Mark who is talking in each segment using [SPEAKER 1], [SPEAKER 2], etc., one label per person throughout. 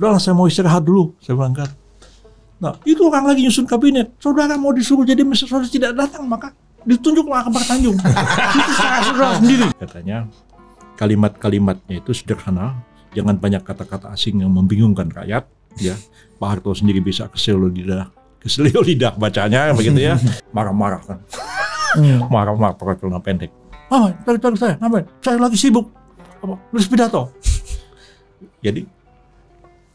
[SPEAKER 1] udahlah saya mau istirahat dulu, saya berangkat. Nah, itu orang lagi nyusun kabinet. Saudara mau disuruh jadi minister, sosial tidak datang, maka ditunjuklah ke Pak Tanjung. itu saya saudara sendiri. Katanya, kalimat-kalimatnya itu sederhana, jangan banyak kata-kata asing yang membingungkan rakyat. Ya, Pak Harto sendiri bisa keselio lidah, keselio lidah bacanya, begitu ya. Marah-marah kan. Iya. Marah-marah pakai celana pendek. Ah, tarik-tarik saya, ngapain? Saya lagi sibuk. Apa? Terus pidato. Jadi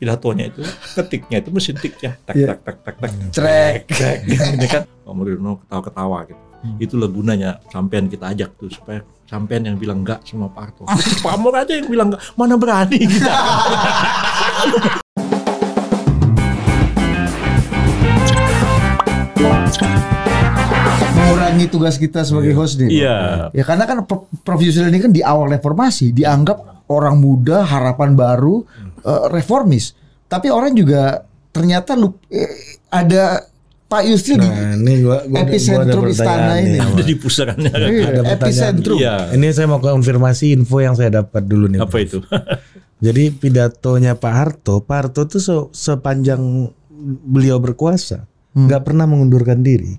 [SPEAKER 1] pidatonya itu ketiknya itu mesin tiknya iya. tak tak tak tak hmm. tak cek gitu, Ini kan Pak Mulyono ketawa-ketawa gitu Itu hmm. itulah gunanya sampean kita ajak tuh supaya sampean yang bilang enggak sama Parto Pak ah. Mur aja yang bilang enggak mana berani kita
[SPEAKER 2] mengurangi tugas kita sebagai iya. host nih. Iya. Ya karena kan Prof Yusril ini kan di awal reformasi dianggap orang muda harapan baru hmm. Eh, reformis, tapi orang juga ternyata lu eh, ada Pak Yusril nah, di ini gua, gua epicentrum gua istana ini. Ada
[SPEAKER 1] di pusarannya. Iya, ada epicentrum. Iya. Ini saya mau
[SPEAKER 2] konfirmasi info yang saya dapat dulu nih. Apa itu? Jadi pidatonya Pak Harto, Pak Harto tuh se sepanjang beliau berkuasa hmm. nggak hmm. pernah mengundurkan diri.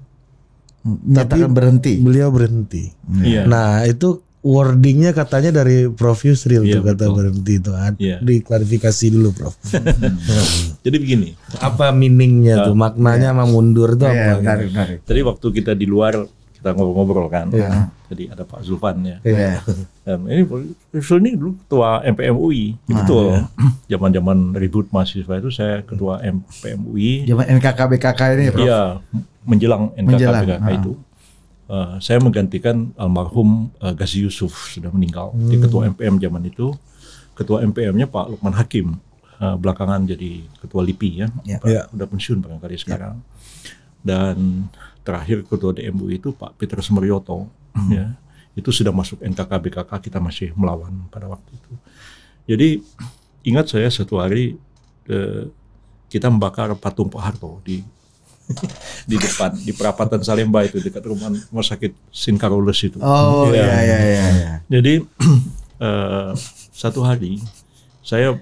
[SPEAKER 2] Hmm. Tapi berhenti. Beliau berhenti. Hmm. Iya. Yeah. Nah, itu wordingnya katanya dari Prof Yusril yeah, tuh kata berhenti itu. Yeah. Diklarifikasi dulu Prof. Jadi begini, apa meaningnya uh, tuh ah. maknanya yeah. mundur tuh yeah, apa? Tarik, tarik.
[SPEAKER 1] Tadi waktu kita di luar kita ngobrol-ngobrol kan. Yeah. Jadi ada Pak Zulfan ya. Yeah. Iya. Um, ini Yusril ini dulu ketua MPMUI, nah, Itu jaman iya. zaman-zaman ribut mahasiswa itu saya ketua MPMUI. Zaman
[SPEAKER 2] NKKBKK ini ya Prof. Iya,
[SPEAKER 1] menjelang NKKBKK menjelang, itu. Uh. Ah. itu uh, saya menggantikan almarhum uh, eh, Gazi Yusuf sudah meninggal hmm. di ketua MPM zaman itu ketua MPM-nya Pak Lukman Hakim uh, belakangan jadi ketua LIPI ya, yeah. Pak, ya. udah pensiun barangkali ya. sekarang yeah. dan terakhir ketua DMU itu Pak Peter Semeryoto hmm. ya itu sudah masuk BKK kita masih melawan pada waktu itu jadi ingat saya satu hari uh, kita membakar patung Pak Harto di di depan di perapatan Salemba itu dekat rumah rumah sakit Sinkaroles itu. Oh iya iya iya. Ya. Jadi uh, satu hari saya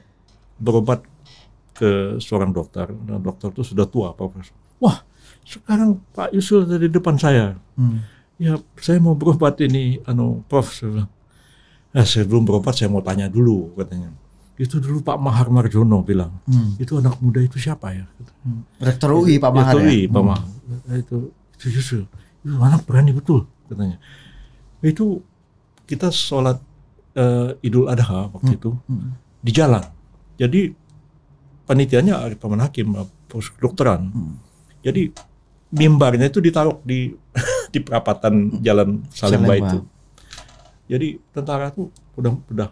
[SPEAKER 1] berobat ke seorang dokter dan nah, dokter itu sudah tua profesor. Wah sekarang Pak Yusuf dari depan saya. Hmm. Ya saya mau berobat ini, anu Prof. Saya bilang, nah, sebelum berobat saya mau tanya dulu katanya itu dulu Pak Mahar Marjono bilang hmm. itu anak muda itu siapa ya hmm. rektor UI Pak Mahar rektor UI ya? Pak hmm. Nah, itu itu justru itu anak berani betul katanya itu kita sholat uh, Idul Adha waktu hmm. itu hmm. di jalan jadi panitianya ada paman hakim dokteran hmm. jadi mimbarnya itu ditaruh di di perapatan jalan Salimba itu jadi tentara itu udah udah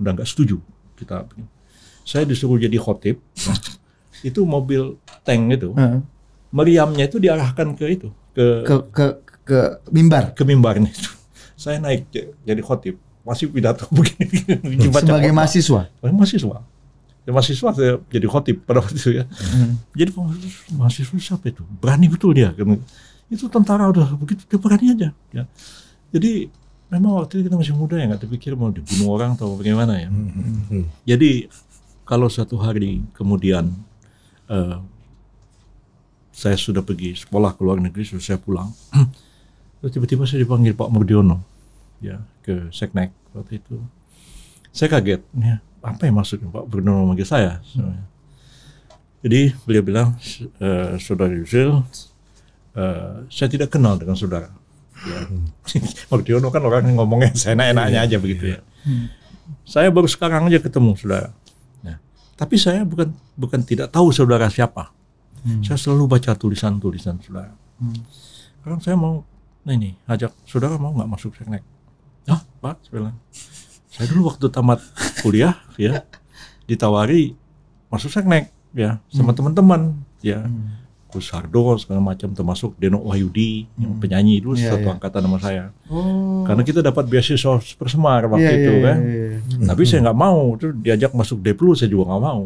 [SPEAKER 1] udah nggak setuju kita saya disuruh jadi khotib itu mobil tank itu uh. meriamnya itu diarahkan ke itu ke ke
[SPEAKER 2] ke, ke mimbar ke mimbarnya itu
[SPEAKER 1] saya naik jadi khotib masih pidato begini, begini sebagai khotib. mahasiswa mahasiswa ya, mahasiswa saya jadi khotib pada waktu itu ya hmm. jadi mahasiswa siapa itu berani betul dia gitu. itu tentara udah begitu dia berani aja ya. jadi memang waktu itu kita masih muda ya nggak terpikir mau dibunuh orang atau bagaimana ya. Hmm. hmm, hmm. hmm. Jadi kalau suatu hari kemudian uh, saya sudah pergi sekolah ke luar negeri, sudah saya pulang, tiba-tiba saya dipanggil Pak Murdiono ya ke Seknek waktu itu. Saya kaget, ya, apa yang maksudnya Pak Murdiono memanggil saya? Hmm. Jadi beliau bilang, uh, saudara Yusril, uh, saya tidak kenal dengan saudara ya. Mardiono kan orang ngomongnya enak-enaknya aja begitu ya. Hmm. Saya baru sekarang aja ketemu saudara. Ya. tapi saya bukan bukan tidak tahu saudara siapa. Hmm. Saya selalu baca tulisan-tulisan saudara. Hmm. Sekarang saya mau nah ini ajak saudara mau nggak masuk seknek? Ah, Pak, saya Saya dulu waktu tamat kuliah ya ditawari masuk seknek ya sama hmm. teman-teman ya. Hmm Agus Hardo segala macam termasuk Deno Wahyudi hmm. yang penyanyi dulu yeah, satu yeah. angkatan sama saya. Oh. Karena kita dapat beasiswa persemar waktu yeah, itu yeah, kan. Yeah, iya. hmm, yeah. Tapi saya hmm. nggak mau terus diajak masuk D plus saya juga nggak mau.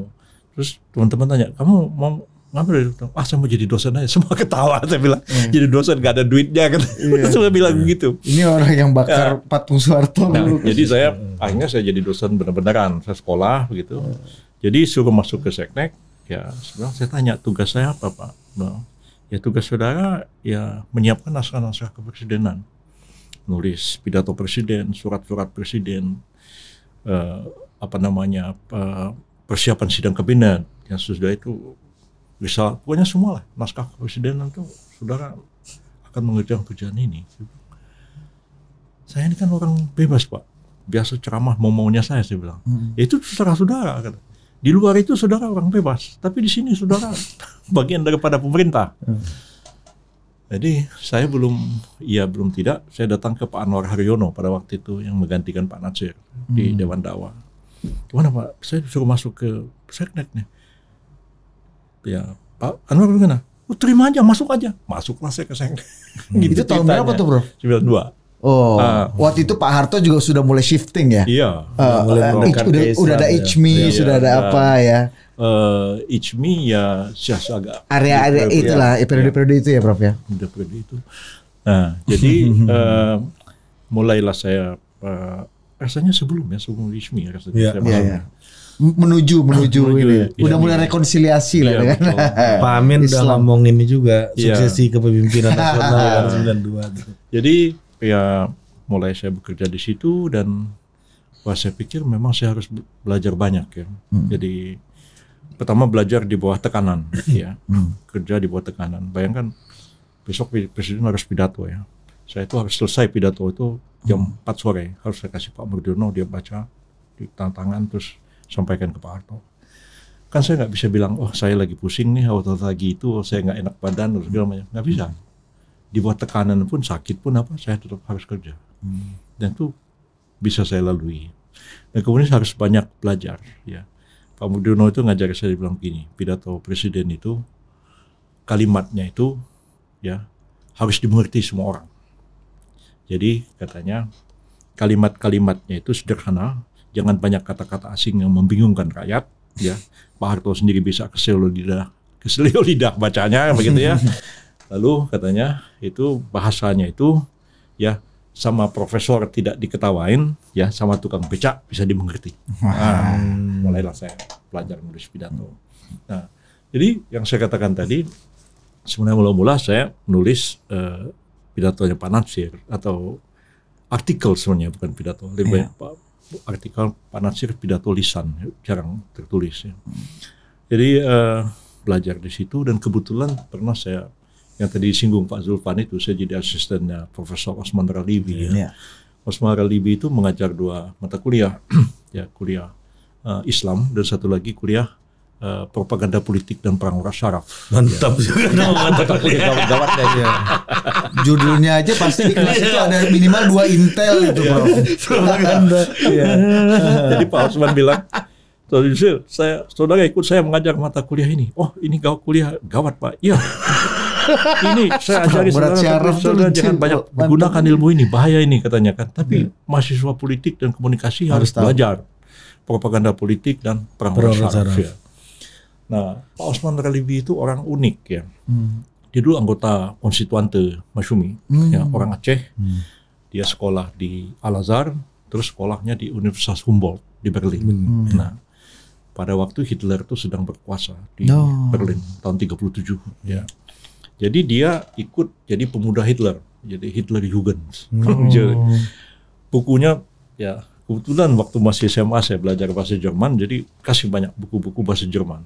[SPEAKER 1] Terus teman-teman tanya, "Kamu mau ngambil ah saya mau jadi dosen aja semua ketawa saya bilang yeah. jadi dosen gak ada duitnya kan yeah. semua bilang begitu iya. ini
[SPEAKER 2] orang yang bakar yeah. patung Soeharto nah, jadi
[SPEAKER 1] saya akhirnya saya jadi dosen bener-beneran saya sekolah begitu yeah. jadi suruh masuk ke seknek ya sebenarnya saya tanya tugas saya apa pak nah, ya tugas saudara ya menyiapkan naskah-naskah kepresidenan nulis pidato presiden surat-surat presiden eh, apa namanya apa persiapan sidang kabinet yang sudah itu bisa pokoknya semua lah naskah kepresidenan itu saudara akan mengerjakan kerjaan ini saya ini kan orang bebas pak biasa ceramah mau maunya saya sih bilang hmm. itu terserah saudara kata di luar itu saudara orang bebas, tapi di sini saudara bagian daripada pemerintah. Hmm. Jadi saya belum, ya belum tidak, saya datang ke Pak Anwar Haryono pada waktu itu yang menggantikan Pak Nasir hmm. di Dewan Dakwah. Gimana Pak? Saya disuruh masuk ke seknek nih. Ya, Pak Anwar bagaimana? Oh, terima aja, masuk aja. Masuklah saya ke seknek. Hmm. gitu itu tahun berapa tuh bro?
[SPEAKER 2] 92. Oh, uh, waktu itu Pak Harto juga sudah mulai shifting ya? Iya, uh, mulai uh, udah, udah ada Ichmi, e, ya. Iya, sudah ada uh, apa ya?
[SPEAKER 1] Uh, eh, Ichmi e ya sih agak area-area itulah ya. periode-periode ya. itu ya, Prof ya. Periode-periode itu. Nah, jadi uh, mulailah saya uh, rasanya sebelum ya sebelum Ichmi e ya rasanya. Yeah. Saya yeah, iya, Menuju, menuju, ini. Ya, udah mulai
[SPEAKER 2] rekonsiliasi ya, lah kan. Pak Amin Islam. udah ngomong ini juga suksesi kepemimpinan nasional
[SPEAKER 1] 92 Jadi ya mulai saya bekerja di situ dan wah saya pikir memang saya harus belajar banyak ya. Hmm. Jadi pertama belajar di bawah tekanan hmm. ya. Hmm. Kerja di bawah tekanan. Bayangkan besok presiden harus pidato ya. Saya itu harus selesai pidato itu jam hmm. 4 sore. Harus saya kasih Pak Mardiono dia baca di tantangan terus sampaikan ke Pak Harto kan saya nggak bisa bilang oh saya lagi pusing nih atau lagi itu saya nggak enak badan terus segala macam nggak bisa di bawah tekanan pun sakit pun apa saya tetap harus kerja hmm. dan itu bisa saya lalui dan kemudian saya harus banyak belajar ya Pak Mudiono itu ngajak saya bilang gini pidato presiden itu kalimatnya itu ya harus dimengerti semua orang jadi katanya kalimat-kalimatnya itu sederhana jangan banyak kata-kata asing yang membingungkan rakyat ya Pak Harto sendiri bisa keselio lidah keselio lidah bacanya begitu ya Lalu katanya itu bahasanya itu ya sama profesor tidak diketawain, ya sama tukang becak bisa dimengerti. Nah, mulailah saya belajar menulis pidato. Nah, jadi yang saya katakan tadi sebenarnya mula-mula saya menulis eh, pidatonya Pak Natsir atau artikel sebenarnya bukan pidato, lebih iya. banyak artikel Pak Natsir pidato lisan ya, jarang tertulis ya. Jadi eh, belajar di situ dan kebetulan pernah saya yang tadi disinggung Pak Zulfan itu saya jadi asistennya eh, Profesor Osman Ralibi ya. ya. Osman Ralibi itu mengajar dua mata kuliah ya kuliah uh, Islam dan satu lagi kuliah Uh, propaganda politik dan perang ras syaraf. Mantap ya. juga nama mata kuliah. Gawat ya. Judulnya aja pasti di kelas itu ada minimal dua intel itu Prof. Iya. Propaganda. Iya. Jadi Pak Osman bilang, saya saudara ikut saya mengajar mata kuliah ini. Oh, ini gawat kuliah gawat Pak. Iya ini saya ajari saudara, tapi saudara jangan banyak menggunakan ilmu ini, bahaya ini katanya kan. Tapi iya. mahasiswa politik dan komunikasi harus, harus belajar propaganda politik dan perang saraf. Ya. Nah, Pak Osman Relibi itu orang unik ya. Hmm. Dia dulu anggota konstituante Masyumi, hmm. ya, orang Aceh. Hmm. Dia sekolah di Al-Azhar, terus sekolahnya di Universitas Humboldt di Berlin. Hmm. Nah, hmm. pada waktu Hitler itu sedang berkuasa di no. Oh. Berlin tahun 37 ya. Jadi dia ikut jadi pemuda Hitler, jadi Hitler Jugend. Oh. Bukunya ya kebetulan waktu masih SMA saya belajar bahasa Jerman, jadi kasih banyak buku-buku bahasa Jerman.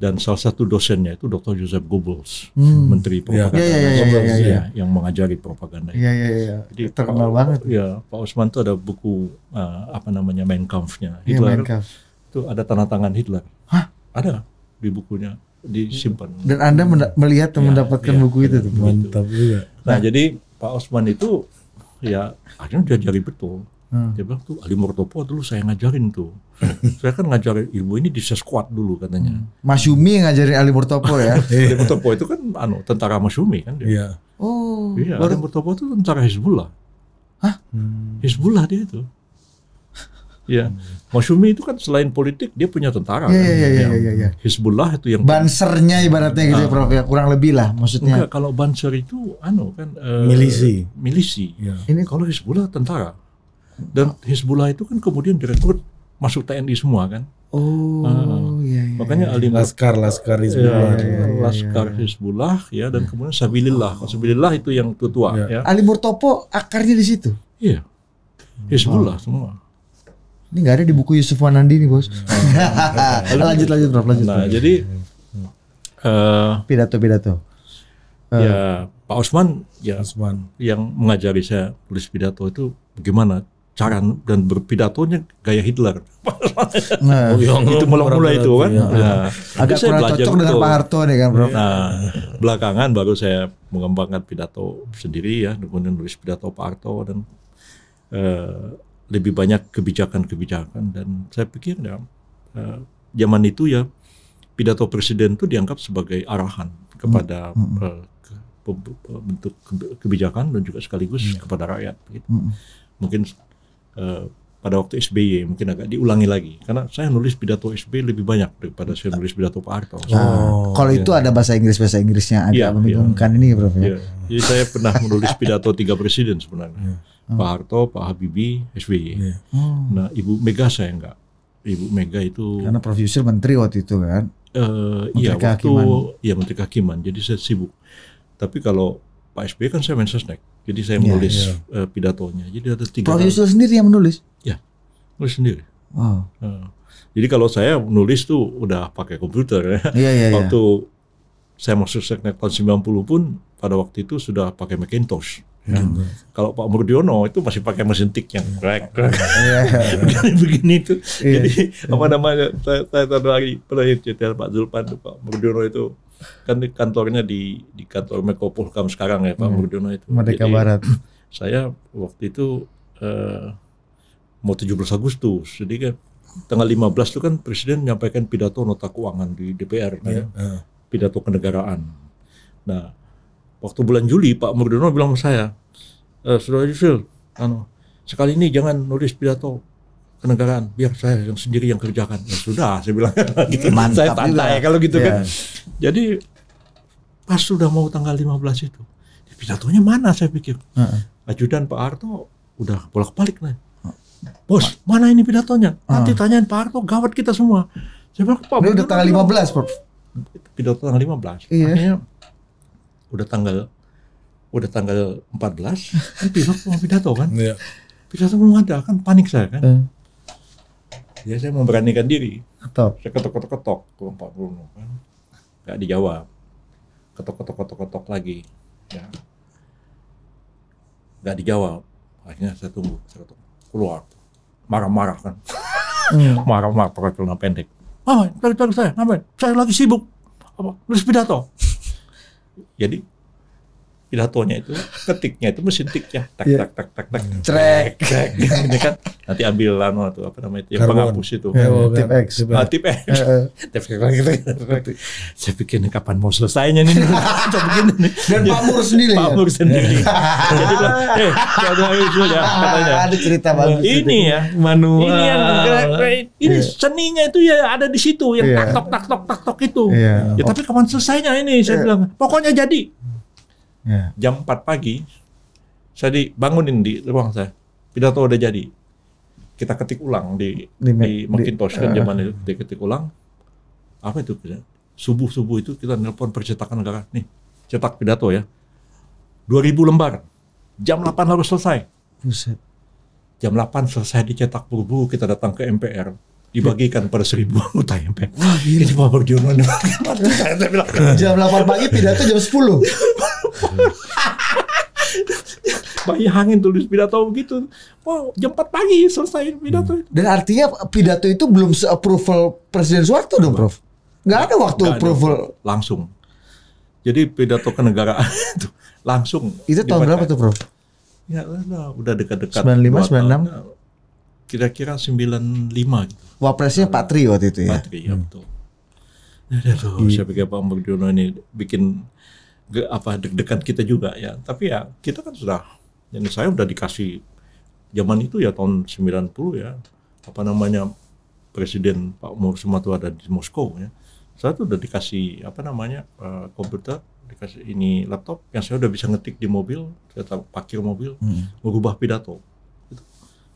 [SPEAKER 1] Dan salah satu dosennya itu Dr. Joseph Goebbels, hmm. Menteri ya. Propaganda ya, ya, ya ya, ya, ya, ya, yang mengajari propaganda.
[SPEAKER 2] Iya- iya- iya. Jadi terkenal Pak, banget.
[SPEAKER 1] Iya, Pak Osman tuh ada buku uh, apa namanya Mein Kampf-nya. Iya, Hitler, ya, Mein Kampf. Itu ada tanda tangan Hitler. Hah? Ada di bukunya disimpan. Dan Anda
[SPEAKER 2] melihat dan ya, mendapatkan ya, buku ya, itu iya, tuh. Mantap juga.
[SPEAKER 1] Nah, nah, jadi Pak Osman itu ya akhirnya jari betul. Hmm. Dia bilang tuh Ali Murtopo dulu saya ngajarin tuh. saya kan ngajarin ilmu ini di seskuat dulu katanya. Hmm.
[SPEAKER 2] Masyumi yang ngajarin Ali Murtopo ya. Ali Murtopo
[SPEAKER 1] itu kan anu tentara Masyumi kan dia. Iya. Oh. Iya, Ali Murtopo itu tentara Hizbullah. Hah? Hmm. Hizbullah dia itu. Ya, hmm. Masyumi itu kan selain politik dia punya tentara. Iya iya iya iya Hizbullah itu yang bansernya
[SPEAKER 2] ibaratnya gitu nah, ya ah. Prof ya kurang lebih lah maksudnya. Enggak,
[SPEAKER 1] kalau banser itu anu kan uh, milisi. Milisi. Ya. Ini kalau Hizbullah tentara. Dan Hizbullah itu kan kemudian direkrut masuk TNI semua kan. Oh, uh, ah. iya, Makanya makanya ya. Alim Laskar Laskar ya, Hizbullah, ya ya, ya, ya, ya, Laskar Hizbullah ya dan kemudian Sabilillah. Oh. Sabilillah itu yang tua. ya. ya. Ali
[SPEAKER 2] Murtopo akarnya di situ. Iya. Hmm. Hizbullah oh. semua. Ini nggak ada di buku Yusuf Wanandi nih bos. Oh, iya. lanjut lanjut bro, lanjut. Nah jadi eh, pidato pidato. Uh, ya
[SPEAKER 1] Pak Osman ya Osman. yang mengajari saya tulis pidato itu bagaimana cara dan berpidatonya gaya Hitler. Nah, oh, itu mulai-mulai itu kan. Ya. Nah, Agak kurang cocok dengan Pak Harto nih kan, Bro. Nah, belakangan baru saya mengembangkan pidato sendiri ya, kemudian tulis pidato Pak Harto dan eh, lebih banyak kebijakan-kebijakan dan saya pikir ya uh, zaman itu ya pidato presiden itu dianggap sebagai arahan kepada hmm. uh, ke, bentuk kebijakan dan juga sekaligus hmm. kepada rakyat. Gitu. Hmm. Mungkin uh, pada waktu SBY mungkin agak diulangi lagi karena saya nulis pidato SBY lebih banyak daripada saya nulis pidato Pak Harto. Oh. oh, kalau ya. itu
[SPEAKER 2] ada bahasa Inggris bahasa Inggrisnya agak ya, membingungkan ya. ini, Prof. Ya. ya.
[SPEAKER 1] Jadi saya pernah menulis pidato tiga presiden sebenarnya, ya. oh. Pak Harto, Pak Habibie, SBY. Ya. Nah, oh. Nah, Ibu Mega saya enggak. Ibu Mega itu karena
[SPEAKER 2] Prof Yusril menteri waktu itu kan.
[SPEAKER 1] Uh, iya waktu ya Menteri Kehakiman. Jadi saya sibuk. Tapi kalau Pak SBY kan saya mensesnek jadi saya iya, menulis ya, ya. pidatonya. Jadi ada tiga. Prof sendiri yang menulis? Ya, menulis sendiri. Oh. jadi kalau saya menulis tuh udah pakai komputer ya. Iya, ya. waktu saya masuk seknek tahun 90 pun pada waktu itu sudah pakai Macintosh. Ya. Kalau Pak Murdiono itu masih pakai mesin tik yang crack, krek krek begini itu. Iya. Jadi apa namanya saya, saya tadi lagi pernah cerita Pak Zulpan Pak Murdiono itu kan di kantornya di di kantor Menko Polhukam sekarang ya Pak hmm. Murdono itu. Merdeka Barat. Saya waktu itu uh, mau 17 Agustus, jadi kan tanggal 15 itu kan Presiden menyampaikan pidato nota keuangan di DPR, yeah. Iya. Ya. kan, uh. pidato kenegaraan. Nah, waktu bulan Juli Pak Murdono bilang sama saya, e, Saudara Yusil, anu, sekali ini jangan nulis pidato kenegaraan biar saya yang sendiri yang kerjakan ya sudah saya bilang gitu Mantap saya santai ya kalau gitu yeah. kan iya. jadi pas sudah mau tanggal 15 itu pidatonya mana saya pikir uh -uh. ajudan Pak Harto udah bolak balik nih bos Ma mana ini pidatonya nanti tanyain Pak Harto gawat kita semua saya bilang Pak udah tanggal 15 Prof pidato tanggal 15 iya. makanya udah tanggal udah tanggal 14 kan pidato pidato kan yeah pidato mau ada kan panik saya kan. Uh ya saya memberanikan diri. Ketok. Saya ketok-ketok-ketok ke Pak Bruno kan. Gak dijawab. Ketok-ketok-ketok-ketok lagi. Ya. Gak dijawab. Akhirnya saya tunggu. Saya ketok. Keluar. Marah-marah kan. Hmm. Marah-marah pakai celana pendek. Ah, tarik-tarik saya. Ngapain? Saya lagi sibuk. Apa? Nulis pidato. Jadi pilatonya itu ketiknya itu mesin ya, tak yeah. tak tak tak tak hmm. trek ini kan nanti ambil lano atau apa namanya itu yang penghapus itu yeah, oh, tip X ah, tip X tip X saya pikir ini kapan mau selesainya nih saya pikir ini dan Pak Mur sendiri Pak Mur
[SPEAKER 2] sendiri jadi bilang eh ya katanya ada cerita bagus nah, ini ya
[SPEAKER 1] manual ini yang ini iya. seninya itu ya ada di situ yang iya. tak tok tak tok tak tok itu iya. ya tapi kapan selesainya ini saya bilang pokoknya jadi Yeah. Jam 4 pagi, saya dibangunin di ruang saya. Pidato udah jadi. Kita ketik ulang di, di, di Macintosh kan zaman uh, eh. zaman itu. ketik ulang. Apa itu? Subuh-subuh itu kita nelpon percetakan negara. Nih, cetak pidato ya. 2000 lembar. Jam 8 harus selesai. Buset. Jam 8 selesai dicetak buru-buru, kita datang ke MPR dibagikan pada seribu anggota MPR. Wah, gila. Ini Pak Bardiono. saya bilang. Jam 8 pagi pidato jam 10. bayi hangin tulis pidato begitu. Wow, jam 4 pagi selesai
[SPEAKER 2] pidato. Hmm. Dan artinya pidato itu belum approval Presiden Soeharto dong, Prof. Gak ada waktu gak approval ada.
[SPEAKER 1] langsung. Jadi pidato kenegaraan itu langsung. Itu tahun dibaca. berapa tuh, Prof? Ya, nah, udah dekat-dekat. 95 96 nah, kira-kira 95 gitu.
[SPEAKER 2] Wapresnya Pak Tri waktu itu ya. Pak Tri
[SPEAKER 1] ya hmm. betul. Ya, iya. saya pikir Pak Mardiono ini bikin apa deg kita juga ya. Tapi ya kita kan sudah yang saya sudah dikasih zaman itu ya tahun 90 ya apa namanya presiden Pak Umur Sumato ada di Moskow ya. Saya tuh udah dikasih apa namanya uh, komputer dikasih ini laptop yang saya udah bisa ngetik di mobil kita parkir mobil hmm. mengubah pidato Gitu.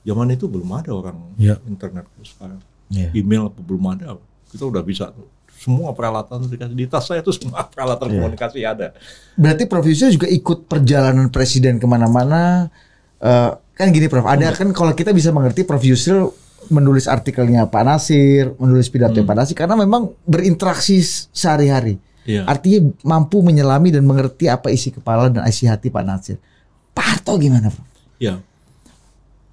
[SPEAKER 1] zaman itu belum ada orang yeah. internet sekarang yeah. email belum ada kita udah bisa tuh semua peralatan kan. di tas saya itu semua peralatan yeah. komunikasi ada.
[SPEAKER 2] Berarti Prof Yusuf juga ikut perjalanan presiden kemana-mana. Uh, kan gini Prof, ada hmm. kan kalau kita bisa mengerti Prof Yusril menulis artikelnya Pak Nasir, menulis pidato hmm. Pak Nasir karena memang berinteraksi sehari-hari. Yeah. Artinya mampu menyelami dan mengerti apa isi kepala dan isi hati Pak Nasir. Pak Harto gimana Prof?
[SPEAKER 1] Ya, yeah.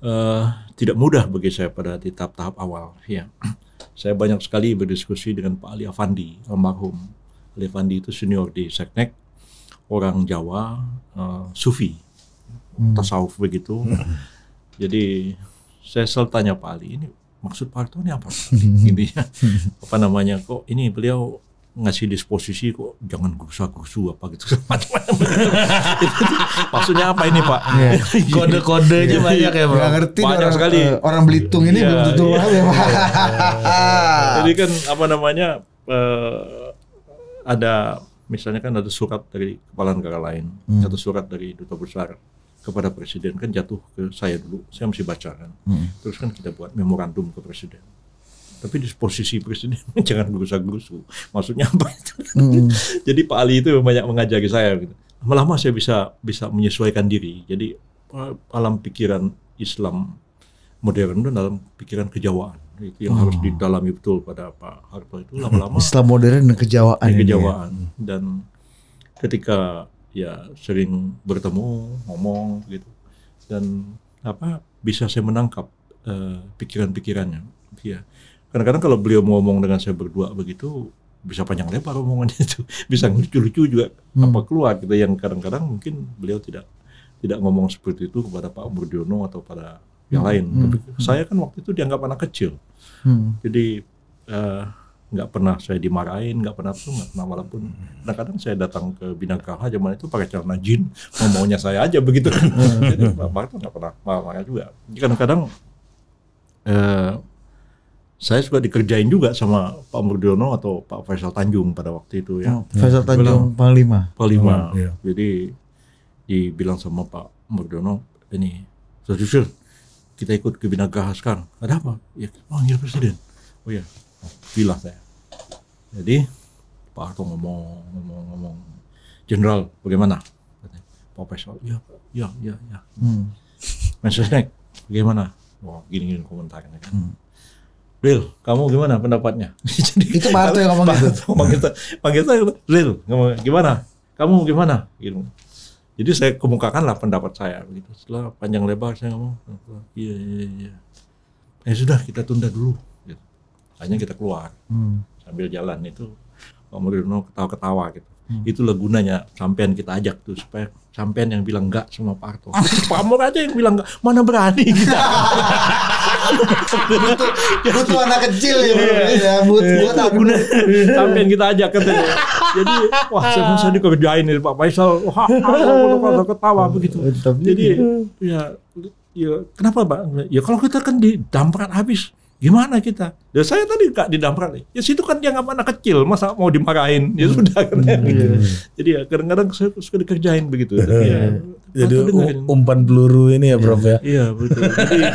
[SPEAKER 1] uh, tidak mudah bagi saya pada tahap-tahap awal. Ya, yeah saya banyak sekali berdiskusi dengan Pak Ali Afandi almarhum. Ali Afandi itu senior di Seknek, orang Jawa, uh, Sufi, hmm. tasawuf begitu. Jadi saya selalu tanya Pak Ali ini maksud Pak Harto ini apa? Intinya apa namanya kok ini beliau ngasih disposisi kok jangan gusa-gusu apa gitu macam-macam. Maksudnya apa ini Pak? Yeah. Kode-kodenya iya. banyak ya Pak. Gak ngerti banyak orang, sekali. Eh, orang Belitung ini iya, belum tentu iya. ya Pak. Jadi kan apa namanya uh, ada misalnya kan ada surat dari kepala negara lain hmm. atau surat dari duta besar kepada presiden kan jatuh ke saya dulu saya mesti baca kan hmm. terus kan kita buat memorandum ke presiden tapi di posisi presiden jangan gerusa gusu Maksudnya apa itu? Hmm. Jadi Pak Ali itu banyak mengajari saya. Gitu. Lama-lama saya bisa bisa menyesuaikan diri. Jadi eh, alam pikiran Islam modern itu dalam pikiran kejawaan itu yang oh. harus hmm. didalami betul pada Pak Harto itu lama-lama Islam
[SPEAKER 2] modern dan kejawaan ya, kejawaan
[SPEAKER 1] ya. dan ketika ya sering bertemu ngomong gitu dan apa bisa saya menangkap uh, pikiran-pikirannya ya kadang-kadang kalau beliau ngomong dengan saya berdua begitu bisa panjang lebar omongannya itu bisa lucu-lucu juga hmm. apa keluar gitu yang kadang-kadang mungkin beliau tidak tidak ngomong seperti itu kepada Pak Murdiono atau pada yang hmm. lain. Hmm. Tapi saya kan waktu itu dianggap anak kecil, hmm. jadi eh, nggak uh, pernah saya dimarahin, nggak pernah tuh nggak pernah walaupun kadang-kadang saya datang ke Binangkala zaman itu pakai celana jin, ngomongnya saya aja begitu kan. jadi Pak Marta nggak pernah marah-marah juga. Kadang-kadang eh, saya suka dikerjain juga sama Pak Murdiono atau Pak Faisal Tanjung pada waktu itu ya. Oh, Faisal Tanjung Bilang, Panglima. Panglima. Oh, iya. Jadi dibilang sama Pak Murdiono ini, sejujur kita ikut ke Binagaha sekarang. Ada apa? Ya, panggil presiden. Oh ya, bilang saya. Jadi Pak Harto ngomong, ngomong, ngomong. Jenderal, bagaimana? Pak Faisal, ya, ya, ya, ya. Hmm. Mensesnek, bagaimana? Wah, gini-gini komentarnya kan. Hmm Lil, kamu gimana pendapatnya? Jadi, itu Pak Harto yang ngomong gitu. Manggil gitu. saya, manggil saya, Lil, gimana? Kamu gimana? Gitu. Jadi saya kemukakanlah pendapat saya. Begitu. Setelah panjang lebar saya ngomong, iya, iya, iya. Ya eh, sudah, kita tunda dulu. Gitu. Hanya kita keluar. Hmm. Sambil jalan itu, Pak Mulyono ketawa-ketawa gitu. Hmm. Itulah gunanya sampean kita ajak tuh supaya sampean yang bilang enggak sama Pak Arto, Pak ah. Amor aja yang bilang enggak, mana berani kita. butuh, butuh anak kecil ya, iya. ya butuh iya. butuh sampean kita ajak katanya. Jadi wah saya pun saya dikerjain nih Pak Faisal. Wah, aku ketawa begitu. Jadi ya, ya kenapa Pak? Ya kalau kita kan didamprat habis Gimana kita? Ya saya tadi kak didamprat Ya situ kan dianggap anak kecil, masa mau dimarahin? Ya hmm. sudah kan. Hmm. Gitu. Jadi ya kadang-kadang saya suka dikerjain begitu. ya, Jadi umpan peluru ini ya Prof ya. Iya betul. Jadi, ya,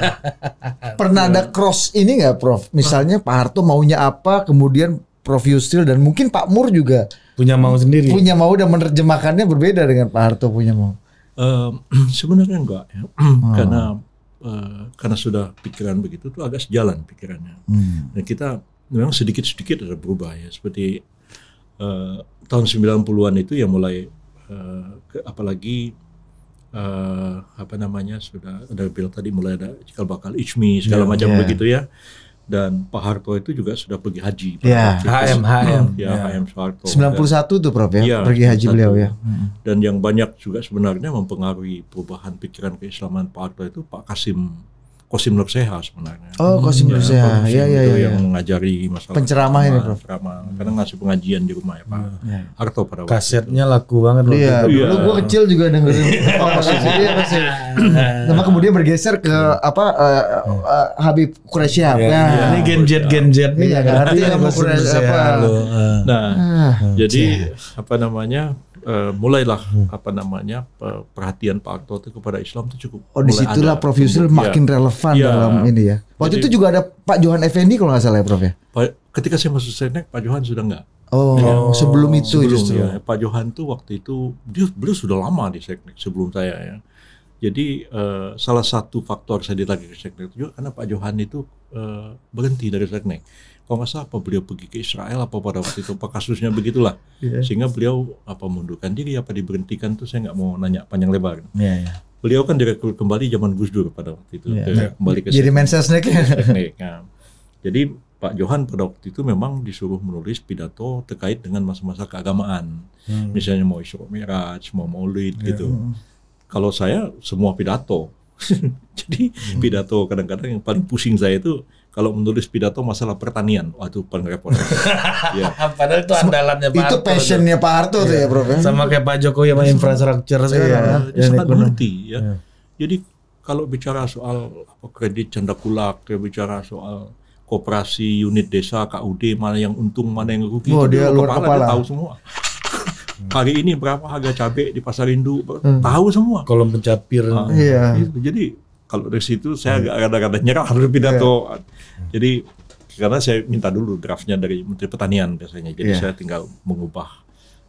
[SPEAKER 1] Pernah
[SPEAKER 2] ada ya. cross ini nggak Prof? Misalnya Pak Harto maunya apa, kemudian Prof Yusril dan mungkin Pak Mur juga punya mau sendiri. Punya mau dan menerjemahkannya berbeda dengan Pak Harto punya mau.
[SPEAKER 1] Um, sebenarnya enggak ya. Hmm. Karena Eh, karena sudah pikiran begitu tuh agak sejalan pikirannya. Hmm. Dan kita memang sedikit-sedikit ada berubah ya seperti uh, tahun 90-an itu ya mulai uh, ke, apalagi uh, apa namanya sudah ada bilang tadi mulai ada cikal bakal ichmi segala yeah, macam yeah. begitu ya dan Pak Harto itu juga sudah pergi haji. Ya, HM, HM. Ya, ya. HM Soeharto. 91 dan, tuh Prof ya, ya pergi haji beliau ya. Hmm. Dan yang banyak juga sebenarnya mempengaruhi perubahan pikiran keislaman Pak Harto itu Pak Kasim Kosim sehat sebenarnya. Oh, hmm, Kosim Nurseha. Ya, iya, iya, iya. iya. yang iya. mengajari masalah penceramah ini, Prof. Ceramah. Karena ngasih pengajian di rumah ya, Pak. Ya. Harto pada waktu
[SPEAKER 2] Kasetnya itu. laku banget loh. Iya, dulu iya. gue
[SPEAKER 1] kecil juga dengerin. Iya.
[SPEAKER 2] oh, kasetnya pasti. Sama kemudian bergeser ke apa uh, uh, Habib Quraisy ya. Nah, ini Gen Z Gen Z nih. Iya, gak ngerti apa Nah, ah. jadi
[SPEAKER 1] apa namanya? Eh, mulailah hmm. apa namanya perhatian Pak Arto itu kepada Islam itu cukup. Oh disitulah ada, Prof Yusril iya. makin ya, relevan ya, dalam ini ya. Waktu jadi, itu juga
[SPEAKER 2] ada Pak Johan Effendi kalau nggak salah ya Prof ya.
[SPEAKER 1] Ketika saya masuk Senek Pak Johan sudah nggak. Oh, ya, sebelum itu sebelum, justru. Ya, Pak Johan tuh waktu itu dia beliau sudah lama di Seknek sebelum saya ya. Jadi uh, salah satu faktor saya ditagih ke Seknek juga karena Pak Johan itu uh, berhenti dari Seknek kalau nggak salah apa beliau pergi ke Israel apa pada waktu itu apa kasusnya begitulah yeah. sehingga beliau apa mundurkan diri apa diberhentikan tuh saya nggak mau nanya panjang lebar yeah, yeah. beliau kan direkrut kembali zaman Gus Dur pada waktu itu yeah. ke, nah, kembali ke jadi mensesnek ya. jadi Pak Johan pada waktu itu memang disuruh menulis pidato terkait dengan masa-masa keagamaan hmm. misalnya mau Isra Miraj mau Maulid yeah. gitu hmm. kalau saya semua pidato jadi hmm. pidato kadang-kadang yang paling pusing saya itu kalau menulis pidato masalah pertanian, waduh paling repot. ya. Padahal itu andalannya Pak Itu passionnya
[SPEAKER 2] Pak Harto tuh ya, Bro. Ya? Sama kayak Pak Jokowi sama infrastruktur sekarang. ya. sangat mengerti
[SPEAKER 1] ya. ya. Jadi kalau bicara soal kredit canda kulak, kalau ya, bicara soal koperasi unit desa KUD mana yang untung mana yang rugi oh, dia luar kepala, kepala. Dia tahu semua hmm. hari ini berapa harga cabai di pasar induk hmm. tahu semua Kalau pencapir uh, iya. Gitu. jadi kalau dari situ saya hmm. agak hmm. rada-rada nyerah pidato. yeah. Jadi karena saya minta dulu draftnya dari Menteri Pertanian biasanya, jadi yeah. saya tinggal mengubah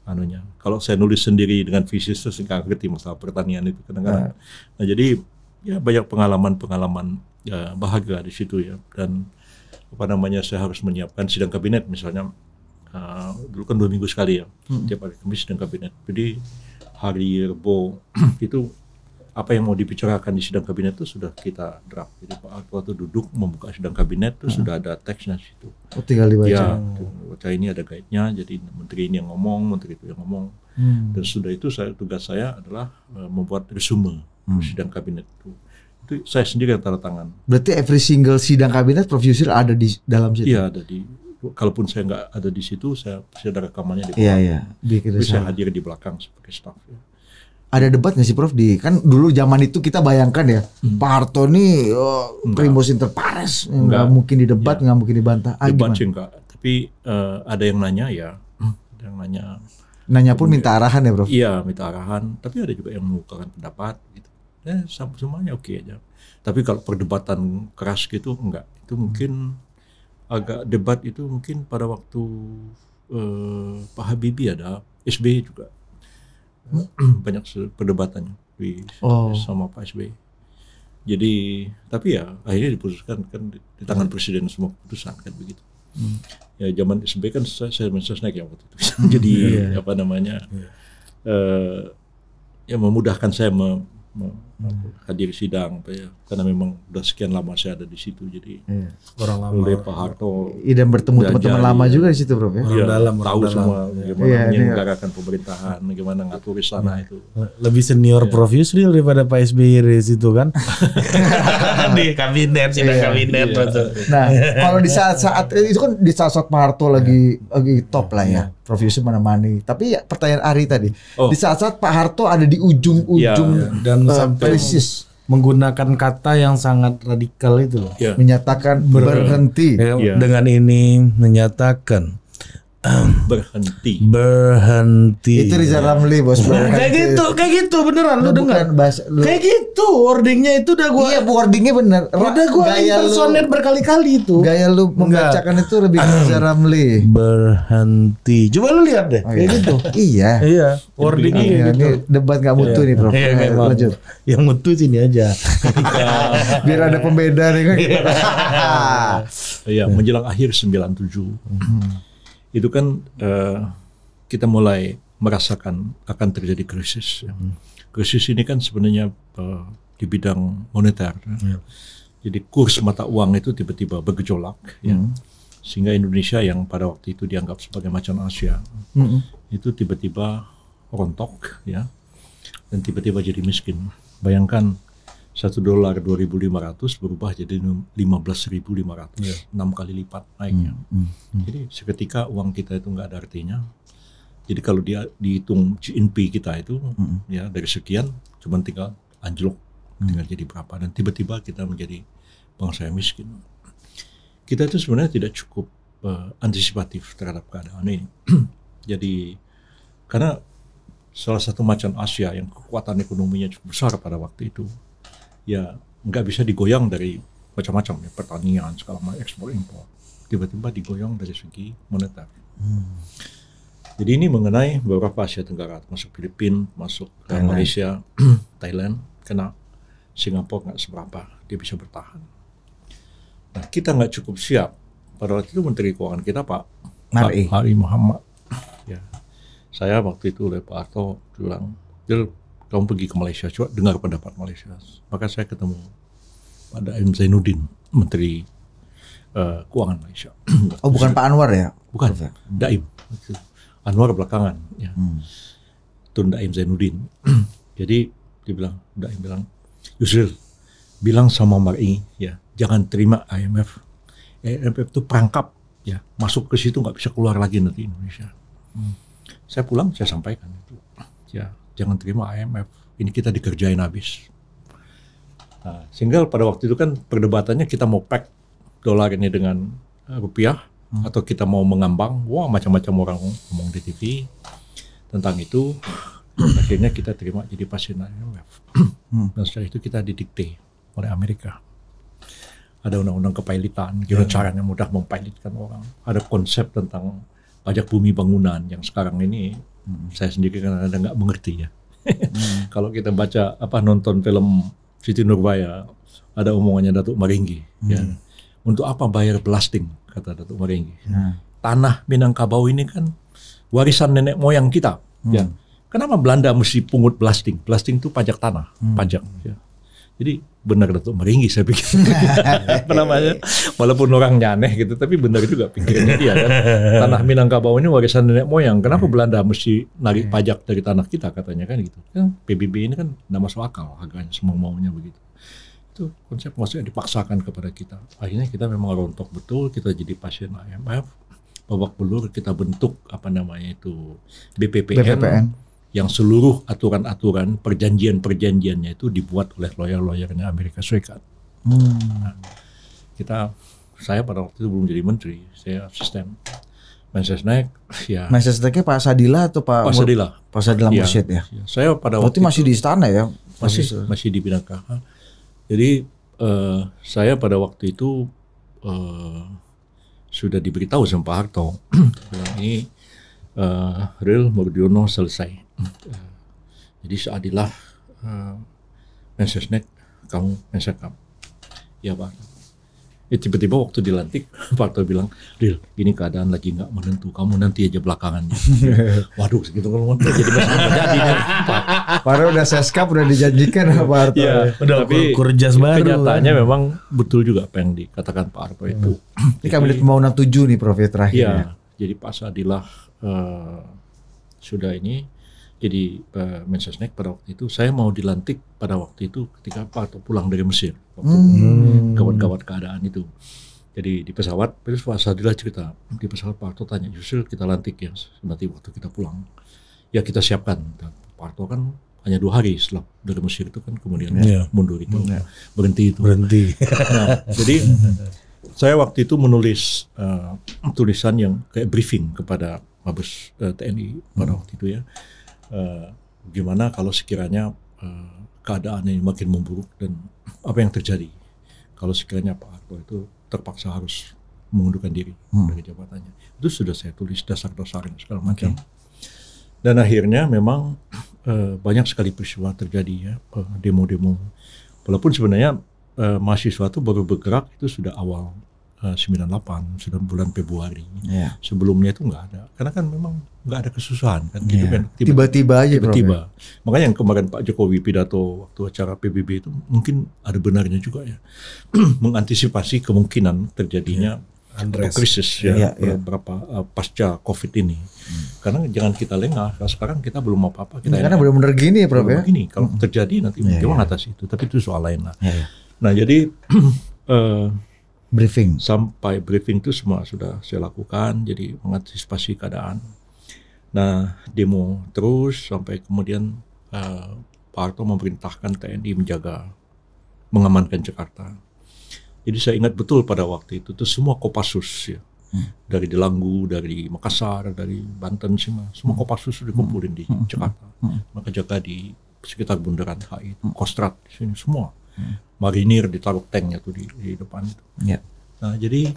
[SPEAKER 1] anunya. Kalau saya nulis sendiri dengan visi itu nggak ngerti masalah pertanian itu kadang-kadang. Nah. nah jadi ya banyak pengalaman-pengalaman ya, bahagia di situ ya dan apa namanya saya harus menyiapkan sidang kabinet misalnya uh, dulu kan dua minggu sekali ya hmm. tiap hari Kamis sidang kabinet. Jadi hari Rebo itu apa yang mau dibicarakan di sidang kabinet itu sudah kita draft. Jadi Pak waktu duduk membuka sidang kabinet itu hmm. sudah ada teksnya di situ. Oh, tinggal dibaca. Ya, baca ini ada guide-nya. Jadi menteri ini yang ngomong, menteri itu yang ngomong. Hmm. Dan sudah itu saya tugas saya adalah uh, membuat resume hmm. sidang kabinet itu itu saya sendiri yang tanda tangan.
[SPEAKER 2] Berarti every single sidang iya. kabinet Prof Yusril ada di dalam situ? Iya
[SPEAKER 1] ada di. Kalaupun saya nggak ada di situ, saya, saya ada rekamannya di iya, belakang. Iya iya. Bisa Tapi saya hadir di belakang sebagai staff. Ya
[SPEAKER 2] ada debat nggak sih Prof di kan dulu zaman itu kita bayangkan ya hmm. Pak Harto nih oh, primus inter pares nggak mungkin didebat iya. nggak ya. mungkin dibantah ah, debat sih enggak
[SPEAKER 1] tapi uh, ada yang nanya ya hmm. ada yang nanya nanya pun minta arahan ya Prof iya minta arahan tapi ada juga yang mengungkapkan pendapat gitu eh semuanya oke aja tapi kalau perdebatan keras gitu enggak itu hmm. mungkin hmm. agak debat itu mungkin pada waktu uh, Pak Habibie ada SBY juga banyak perdebatannya di, oh. sama Pak SBY. Jadi tapi ya akhirnya diputuskan kan di, di tangan hmm. presiden semua keputusan kan begitu. Hmm. Ya zaman SBY kan saya saya naik ya waktu itu. Jadi yeah. apa namanya yeah. Iya. uh, ya memudahkan saya me, me, hadir sidang apa ya. Karena memang udah sekian lama saya ada di situ jadi iya. orang lama. Oleh Pak Harto. Iya, dan bertemu teman-teman lama iya. juga di situ Bro ya. Orang ya, dalam orang tahu dalam. semua bagaimana iya, menyelenggarakan pemerintahan, bagaimana ngatur sana iya. itu.
[SPEAKER 2] Lebih senior iya. Prof Yusril daripada Pak SBY di situ kan.
[SPEAKER 1] di kabinet, sidang iya. kabinet iya. Betul. Nah, kalau di
[SPEAKER 2] saat-saat eh, itu kan di saat-saat Pak Harto iya. lagi lagi top lah ya. Prof Yusuf menemani. Tapi ya, pertanyaan Ari tadi, oh. di saat-saat Pak Harto ada di ujung-ujung ya, dan uh, sampai Krisis menggunakan kata yang sangat radikal itu Yeah. Ya. Menyatakan berhenti. yeah. Ya. Dengan ini menyatakan berhenti berhenti itu Riza Ramli bos berhenti. kayak gitu kayak gitu beneran lu, lu dengar kayak gitu wordingnya itu udah gua iya wordingnya bener udah gua personet berkali-kali itu gaya lu membacakan itu lebih Riza Ramli berhenti coba lu lihat deh oh, kayak iya. gitu iya iya wordingnya iya, gitu ini debat gak mutu iya. nih bro iya, nah, lanjut yang mutu sini aja
[SPEAKER 1] biar ada pembeda nih kan iya, iya menjelang akhir sembilan tujuh hmm itu kan uh, kita mulai merasakan akan terjadi krisis. Ya. Hmm. Krisis ini kan sebenarnya uh, di bidang moneter. Hmm. Jadi kurs mata uang itu tiba-tiba bergejolak, hmm. ya. sehingga Indonesia yang pada waktu itu dianggap sebagai macan Asia hmm. itu tiba-tiba rontok, ya, dan tiba-tiba jadi miskin. Bayangkan satu dolar dua ribu lima ratus berubah jadi lima belas ribu lima ratus, iya. enam kali lipat naiknya mm, mm, jadi seketika uang kita itu nggak ada artinya jadi kalau dia dihitung GNP kita itu mm. ya dari sekian cuma tinggal anjlok mm. tinggal jadi berapa dan tiba-tiba kita menjadi bangsa yang miskin kita itu sebenarnya tidak cukup uh, antisipatif terhadap keadaan ini jadi karena salah satu macan Asia yang kekuatan ekonominya cukup besar pada waktu itu ya nggak bisa digoyang dari macam-macam ya pertanian segala macam ekspor impor tiba-tiba digoyang dari segi moneter. Hmm. Jadi ini mengenai beberapa Asia Tenggara masuk Filipina, masuk Thailand. Malaysia, Thailand kena Singapura nggak seberapa dia bisa bertahan. Nah kita nggak cukup siap pada waktu itu Menteri Keuangan kita Pak Pak Mari Muhammad ya saya waktu itu oleh Pak Arto bilang kamu pergi ke Malaysia, coba dengar pendapat Malaysia. Maka saya ketemu pada M. Zainuddin, Menteri uh, Keuangan Malaysia. Oh, bukan Pak Anwar ya? Bukan, Daim. Anwar belakangan. Ya. Hmm. Itu Daim Zainuddin. Jadi dia bilang, Daim bilang, Yusril, bilang sama Mari, ya, jangan terima IMF. IMF itu perangkap, ya, masuk ke situ nggak bisa keluar lagi nanti Indonesia. Hmm. Saya pulang, saya sampaikan itu. Ya, jangan terima IMF ini kita dikerjain habis nah, sehingga pada waktu itu kan perdebatannya kita mau pack dolar ini dengan eh, rupiah hmm. atau kita mau mengambang wah macam-macam orang ngomong di TV tentang itu akhirnya kita terima jadi pasien IMF hmm. dan setelah itu kita didikte oleh Amerika ada undang-undang kepailitan gimana yeah. Hmm. caranya mudah mempailitkan orang ada konsep tentang pajak bumi bangunan yang sekarang ini saya sendiri kan ada nggak mengerti ya. hmm. Kalau kita baca apa nonton film Siti Nurbaya ada omongannya Datuk Maringgi hmm. ya. Mm. Untuk apa bayar blasting kata Datuk Maringgi. Hmm. Tanah Minangkabau ini kan warisan nenek moyang kita hmm. ya. Mm. Kenapa Belanda mesti pungut blasting? Blasting itu pajak tanah, hmm. pajak ya. Jadi benar itu Meringgi saya pikir. apa namanya? Walaupun orang nyaneh gitu, tapi benar juga pikirannya dia kan. Tanah Minangkabau ini warisan nenek moyang. Kenapa Belanda mesti narik hmm. pajak dari tanah kita katanya kan gitu. Kan PBB ini kan nama masuk akal harganya semua maunya begitu. Itu konsep maksudnya dipaksakan kepada kita. Akhirnya kita memang rontok betul, kita jadi pasien IMF. Babak belur kita bentuk apa namanya itu BPPN. BPPN yang seluruh aturan-aturan perjanjian-perjanjiannya itu dibuat oleh lawyer-lawyernya Amerika Serikat. Hmm. Nah, kita saya pada waktu itu belum jadi menteri, saya asisten. Mensesnek, ya. Mensesneknya
[SPEAKER 2] Pak Sadila atau Pak? Pak Sadila. Pak Sadila iya, Mursyid ya,
[SPEAKER 1] ya. Saya pada Berarti waktu masih di istana ya? Masih masih, masih di bidang KH. Jadi uh, saya pada waktu itu uh, sudah diberitahu sama Pak Harto, ini uh, eh, Ril Murdiono selesai Gitu. Jadi seadilah Kamu eh, mensesnek kamu mensekam. Ya Pak. Ya, tiba-tiba waktu dilantik Pak Harto bilang, Dil, ini keadaan lagi nggak menentu, kamu nanti aja belakangannya. Waduh, segitu kalau jadi masalah jadi Pak. Padahal udah seskap, udah dijanjikan
[SPEAKER 2] Pak Arto. Ya, Udah Tapi kurjas baru. Kan. Kenyataannya memang betul juga apa
[SPEAKER 1] yang dikatakan Pak Arto itu. Hmm. Ini kabinet mau
[SPEAKER 2] tujuh nih Prof ya terakhir. Iya, ya.
[SPEAKER 1] jadi Pak Sadilah uh, eh, sudah ini jadi uh, eh, Mensesnek pada waktu itu saya mau dilantik pada waktu itu ketika Pak pulang dari Mesir hmm. kawan-kawan hmm. keadaan itu jadi di pesawat terus Pak Sadila cerita di pesawat Pak Harto tanya Yusril kita lantik ya nanti waktu kita pulang ya kita siapkan Dan Pak Harto kan hanya dua hari setelah dari Mesir itu kan kemudian yeah. mundur itu yeah. berhenti itu berhenti nah, jadi saya waktu itu menulis uh, tulisan yang kayak briefing kepada Mabes uh, eh, TNI pada hmm. waktu itu ya uh, gimana kalau sekiranya uh, keadaan ini makin memburuk dan apa yang terjadi kalau sekiranya Pak Harto itu terpaksa harus mengundurkan diri hmm. dari jabatannya itu sudah saya tulis dasar-dasarnya dasar segala macam okay. dan akhirnya memang uh, banyak sekali peristiwa terjadi ya demo-demo walaupun sebenarnya uh, mahasiswa itu baru bergerak itu sudah awal 98 eh, sudah bulan Februari yeah. sebelumnya itu nggak ada karena kan memang nggak ada kesusahan kan yeah. tiba-tiba aja tiba-tiba ya? makanya yang kemarin Pak Jokowi pidato waktu acara PBB itu mungkin ada benarnya juga ya mengantisipasi kemungkinan terjadinya yeah. Iya. krisis ya yeah, iya. berapa uh, pasca COVID ini hmm. karena jangan kita lengah nah, sekarang kita belum apa apa nah, karena benar-benar gini ya Prof ya gini kalau hmm. terjadi nanti yeah, gimana yeah. Iya. atas itu tapi itu soal lain lah yeah, yeah. nah jadi uh, briefing. Sampai briefing itu semua sudah saya lakukan, jadi mengantisipasi keadaan. Nah, demo terus sampai kemudian uh, Pak Harto memerintahkan TNI menjaga, mengamankan Jakarta. Jadi saya ingat betul pada waktu itu, itu semua Kopassus ya. Hmm. Dari Delanggu, dari Makassar, dari Banten semua, semua hmm. Kopassus sudah dikumpulin di hmm. Hmm. Jakarta. Hmm. Maka jaga di sekitar bundaran HI, Kostrat di sini semua marinir ditaruh tanknya tuh di, di depan itu. Ya. Nah, jadi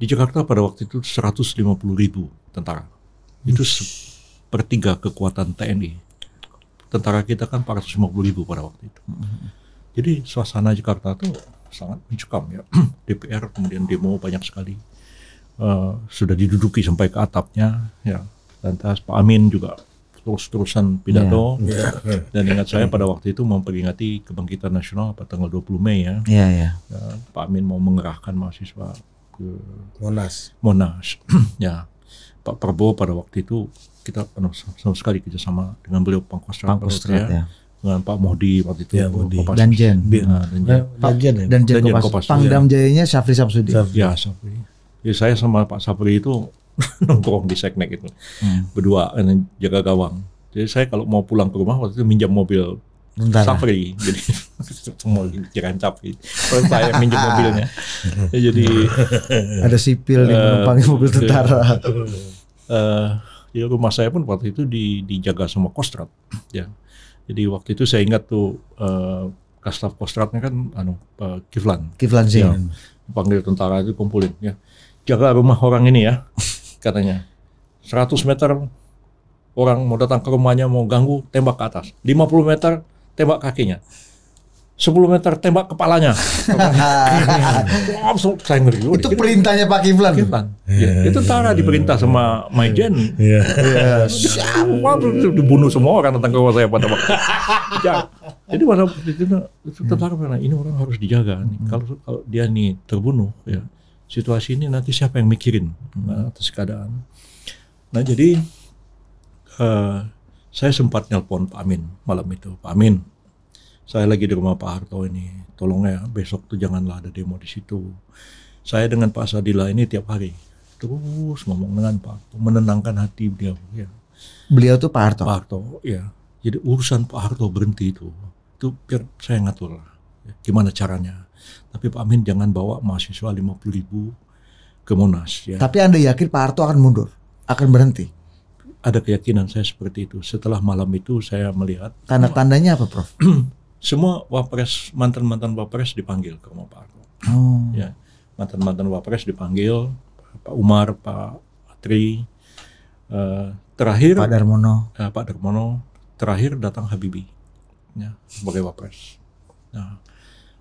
[SPEAKER 1] di Jakarta pada waktu itu 150 ribu tentara. Itu sepertiga kekuatan TNI. Tentara kita kan 450 ribu pada waktu itu. Mm-hmm. Jadi suasana Jakarta itu sangat mencekam ya. DPR kemudian demo banyak sekali. Uh, sudah diduduki sampai ke atapnya ya. Lantas Pak Amin juga terus-terusan pidato yeah. Yeah. dan iya. ingat saya pada waktu itu memperingati kebangkitan nasional pada tanggal 20 Mei ya. Yeah, iya. yeah. Dan Pak Amin mau mengerahkan mahasiswa ke Monas. Monas. ya. Pak Prabowo pada waktu itu kita penuh sama sekali kerjasama dengan beliau Pangkostrat, Pangkostrat ya. ya dengan Pak Mohdi waktu itu ya, Mohdi. Kopas, Danjen. Nah, Danjen. Pak Danjen ya. Danjen, Kopas. Kopas. Pangdam iya.
[SPEAKER 2] Jayanya Syafri Samsudi. Syafri. Ya, Syafri.
[SPEAKER 1] Ya saya sama Pak Sapri itu nongkrong di seknek itu hmm. berdua eh, jaga gawang jadi saya kalau mau pulang ke rumah waktu itu minjam mobil Bentar. Safari, jadi semua jangan capek. Gitu. Kalau saya minjam mobilnya. jadi ada sipil uh, eh, yang menumpangi mobil iya. tentara. Uh, ya rumah saya pun waktu itu di, dijaga sama kostrat ya. Jadi waktu itu saya ingat tuh uh, kastaf kostratnya kan anu uh, Kiflan. Kiflan sih. Ya, panggil tentara itu kumpulin ya. Jaga rumah orang ini ya katanya. 100 meter orang mau datang ke rumahnya mau ganggu tembak ke atas. 50 meter tembak kakinya. 10 meter tembak kepalanya. saya ngeri. Itu perintahnya Pak Kiflan. Kiflan. Ya, itu Tara diperintah sama Maijen. Iya. Siapa ya, dibunuh semua orang datang ke rumah saya pada waktu. Ya. Jadi pada itu tentara ini orang harus dijaga. Kalau kalau dia nih terbunuh ya situasi ini nanti siapa yang mikirin nah, atas keadaan. Nah jadi uh, saya sempat nelpon Pak Amin malam itu. Pak Amin, saya lagi di rumah Pak Harto ini. Tolong ya besok tuh janganlah ada demo di situ. Saya dengan Pak Sadila ini tiap hari terus ngomong dengan Pak Harto, menenangkan hati beliau. Ya. Beliau tuh Pak Harto. Pak Harto, ya. Jadi urusan Pak Harto berhenti itu, itu biar saya ngatur. Ya. Gimana caranya? Tapi Pak Amin jangan bawa mahasiswa 50 ribu ke Monas. Ya. Tapi
[SPEAKER 2] Anda yakin Pak Harto akan mundur? Akan berhenti?
[SPEAKER 1] Ada keyakinan saya seperti itu. Setelah malam itu saya melihat. Tanda-tandanya apa Prof? semua wapres, mantan-mantan wapres dipanggil ke rumah Pak Harto. Oh. Ya, mantan-mantan wapres dipanggil. Pak Umar, Pak Tri. Uh, terakhir. Pak Darmono. Uh, Pak Darmono. Terakhir datang Habibie. Ya, sebagai wapres. Nah,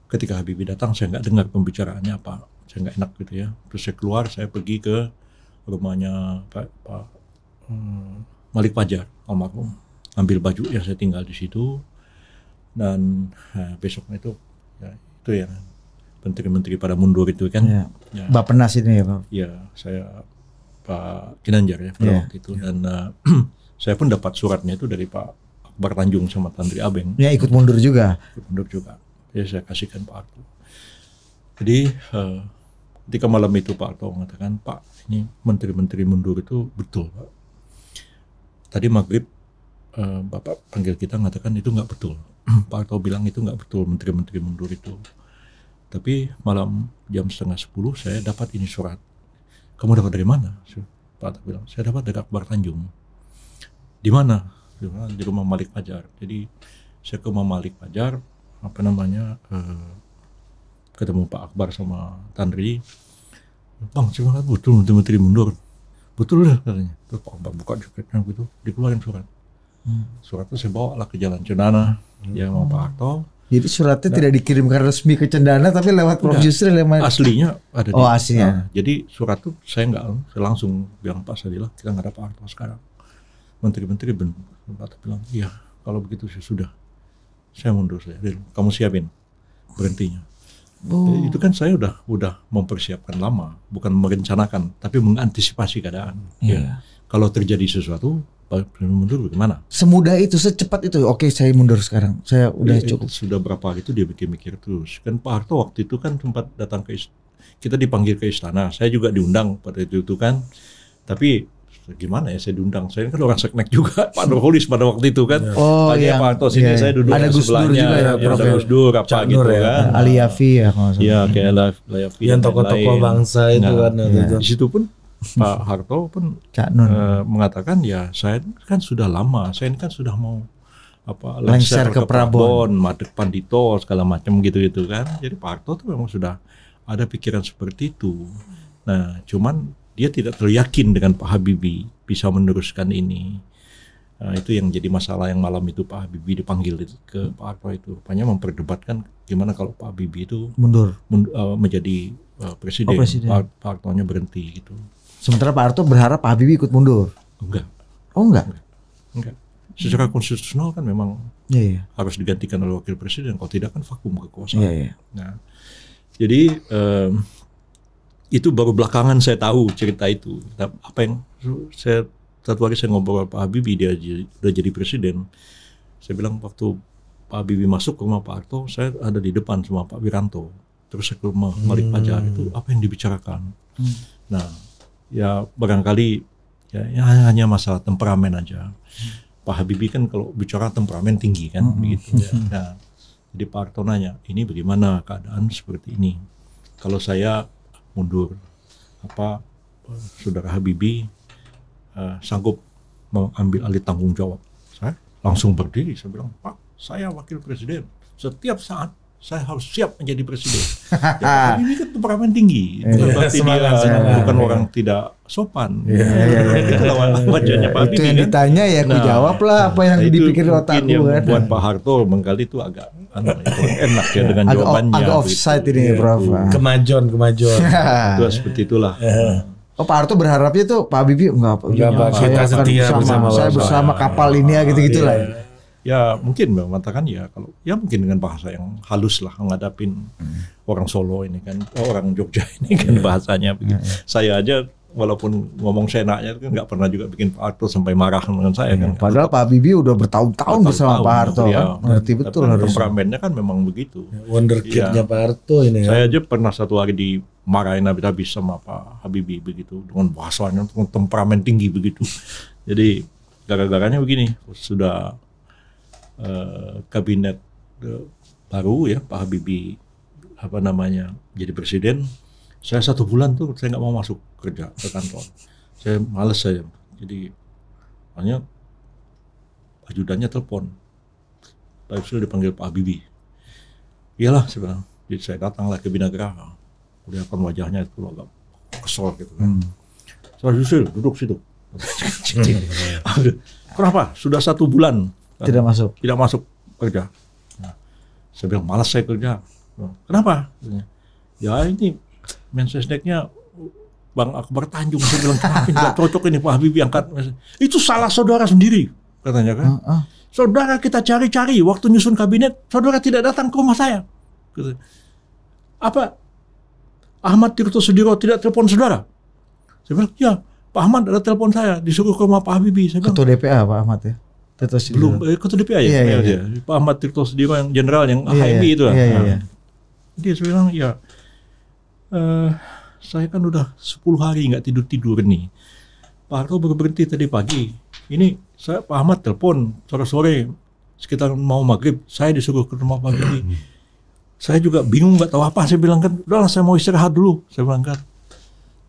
[SPEAKER 1] ketika Habibie datang saya nggak dengar pembicaraannya apa saya nggak enak gitu ya terus saya keluar saya pergi ke rumahnya Pak, Pak hmm, Malik Pajar almarhum ambil baju yang saya tinggal di situ dan besoknya itu ya, itu ya menteri-menteri pada mundur itu kan ya. Ya. Bapenas ini ya Pak ya saya Pak Kinanjar ya pada ya. waktu itu ya. dan uh, saya pun dapat suratnya itu dari Pak Akbar Tanjung sama Tantri Abeng ya ikut mundur juga ikut mundur juga jadi saya kasihkan Pak Arto. Jadi uh, ketika malam itu Pak Arto mengatakan, Pak ini menteri-menteri mundur itu betul Pak. Tadi maghrib uh, Bapak panggil kita mengatakan itu nggak betul. Pak Arto bilang itu nggak betul menteri-menteri mundur itu. Tapi malam jam setengah sepuluh saya dapat ini surat. Kamu dapat dari mana? Pak Arto bilang, saya dapat dari Akbar Tanjung. Di mana? Di rumah Malik Fajar. Jadi saya ke rumah Malik Fajar, apa namanya uh, ketemu Pak Akbar sama Tanri Bang semangat betul menteri mundur betul lah katanya terus Pak Akbar buka jaketnya gitu dikeluarin surat hmm. itu saya bawa lah ke Jalan Cendana hmm. yang mau Pak Akto
[SPEAKER 2] jadi suratnya nah, tidak dikirimkan resmi ke Cendana tapi lewat Prof Yusril lewat aslinya
[SPEAKER 1] ada oh, di. aslinya. Nah, jadi surat tuh saya nggak saya langsung bilang Pak Sadila kita nggak ada Pak Akto sekarang. Menteri-menteri benar Pak bilang iya kalau begitu saya sudah saya mundur saya Ril, kamu siapin berhentinya oh. itu kan saya udah udah mempersiapkan lama bukan merencanakan tapi mengantisipasi keadaan yeah. ya iya. kalau terjadi sesuatu mundur bagaimana
[SPEAKER 2] semudah itu secepat itu oke saya mundur sekarang saya udah ya,
[SPEAKER 1] cukup sudah berapa hari itu dia mikir-mikir terus kan Pak Harto waktu itu kan sempat datang ke kita dipanggil ke istana saya juga diundang pada itu, itu kan tapi gimana ya saya diundang saya kan orang seknek juga Pak Nurholis pada waktu itu kan iya. oh, Pak iya. Pak Anto sini iya. saya iya. duduk ada Gus Dur juga ya, iya, ya ada Gus Dur apa gitu ya. kan Ali
[SPEAKER 2] Yafi ya ya kayak
[SPEAKER 1] Ali Yafi yang tokoh-tokoh bangsa itu nah, kan ya. di situ pun Pak Harto pun Cak Nun. Eh, mengatakan ya saya kan sudah lama saya ini kan sudah mau apa lengser ke, ke Prabon, Madek Pandito segala macam gitu-gitu kan jadi Pak Harto tuh memang sudah ada pikiran seperti itu nah cuman dia tidak terlalu yakin dengan Pak Habibie bisa meneruskan ini. Nah, itu yang jadi masalah yang malam itu Pak Habibie dipanggil ke Pak Harto itu. Rupanya memperdebatkan gimana kalau Pak Habibie itu mundur, mundur uh, eh, menjadi uh, presiden. Oh, presiden. Pak, Pak Hartonya berhenti gitu.
[SPEAKER 2] Sementara Pak Harto berharap Pak Habibie ikut mundur. Enggak.
[SPEAKER 1] Oh enggak. Enggak. enggak. Secara konstitusional kan memang ya, ya. harus digantikan oleh wakil presiden. Kalau tidak kan vakum kekuasaan. Ya, ya. Nah, jadi um, itu baru belakangan saya tahu cerita itu. Nah, apa yang saya satu hari saya ngobrol Pak Habibie dia udah jadi presiden. Saya bilang waktu Pak Habibie masuk ke rumah Pak Harto, saya ada di depan sama Pak Wiranto. Terus saya ke rumah Malik hmm. itu apa yang dibicarakan. Hmm. Nah, ya barangkali ya, ya hanya masalah temperamen aja. Hmm. Pak Habibie kan kalau bicara temperamen tinggi kan hmm. begitu. Ya. Nah, jadi Pak Harto nanya, ini bagaimana keadaan seperti ini? Kalau saya mundur apa saudara Habibie uh, sanggup mengambil alih tanggung jawab saya langsung berdiri saya bilang pak saya wakil presiden setiap saat saya harus siap menjadi presiden. ya, ini kan temperamen tinggi, iya. bukan yeah, berarti semangat, dia semangat. bukan yeah. orang tidak sopan. Iya, iya, gitu itu lawan wajahnya Pak Habibie. Itu yang ya? ditanya ya, aku nah, jawab lah apa yang nah, dipikir otakku yang kan. Buat Pak Harto mengkali itu agak anu, enak ya dengan agak, jawabannya. Agak gitu. offside gitu. ini ya, Prof. Ah. Kemajuan, kemajuan. itu seperti itulah. Eh.
[SPEAKER 2] Oh Pak Harto berharapnya tuh Pak Habibie enggak, apa-apa. saya kita bersama, bersama, saya bersama kapal ini ya gitu-gitulah. Yeah
[SPEAKER 1] ya mungkin mengatakan ya kalau ya mungkin dengan bahasa yang halus lah ngadapin hmm. orang Solo ini kan oh, orang Jogja ini kan yeah. bahasanya begitu. Yeah, yeah. Saya aja walaupun ngomong senaknya kan nggak pernah juga bikin Pak Harto sampai marah dengan saya yeah. kan.
[SPEAKER 2] Padahal Pak Bibi udah bertahun-tahun bersama Pak Harto ya, kan. Ngerti betul harus. Temperamennya
[SPEAKER 1] kan memang begitu. Ya, wonderkidnya ya, Pak Harto ini. Saya kan? aja pernah satu hari di marahin habis-habis sama Pak Habibie begitu dengan bahasanya dengan temperamen tinggi begitu. Jadi gara-garanya begini sudah Eh, kabinet eh, baru ya Pak Habibie apa namanya jadi presiden saya satu bulan tuh saya nggak mau masuk kerja ke kantor saya males saya jadi hanya ajudannya telepon Pak Yusril dipanggil Pak Habibie iyalah saya jadi saya datanglah ke Binagraha kelihatan wajahnya itu agak kesel gitu kan hmm. Saya Yusril duduk situ Kenapa? Sudah satu bulan tidak anu, masuk. Tidak masuk oh, kerja. Nah. saya bilang malas saya kerja. Oh. Kenapa? Iya. Ya ini mensesneknya Bang aku Tanjung saya bilang kenapa tidak cocok ini Pak Habibie angkat itu salah saudara sendiri katanya kan ah, ah. saudara kita cari-cari waktu nyusun kabinet saudara tidak datang ke rumah saya apa Ahmad Tirto Sudiro tidak telepon saudara saya bilang ya Pak Ahmad ada telepon saya disuruh ke rumah Pak Habibie saya bilang, ketua DPA Pak Ahmad ya Tirto Sudirman. Belum, eh, Ketua DPA ya? Iya iya, iya, iya, iya. Pak Ahmad Tirto Sudirman yang jenderal yang iya, HMI iya, itu lah. Iya, iya, ah. iya. Dia bilang, ya uh, saya kan udah 10 hari nggak tidur-tidur nih. Pak Harto baru berhenti tadi pagi. Ini saya Pak Ahmad telepon sore-sore sekitar mau maghrib. Saya disuruh ke rumah pagi ini. Saya juga bingung nggak tahu apa. Saya bilang kan, udahlah saya mau istirahat dulu. Saya bilang kan.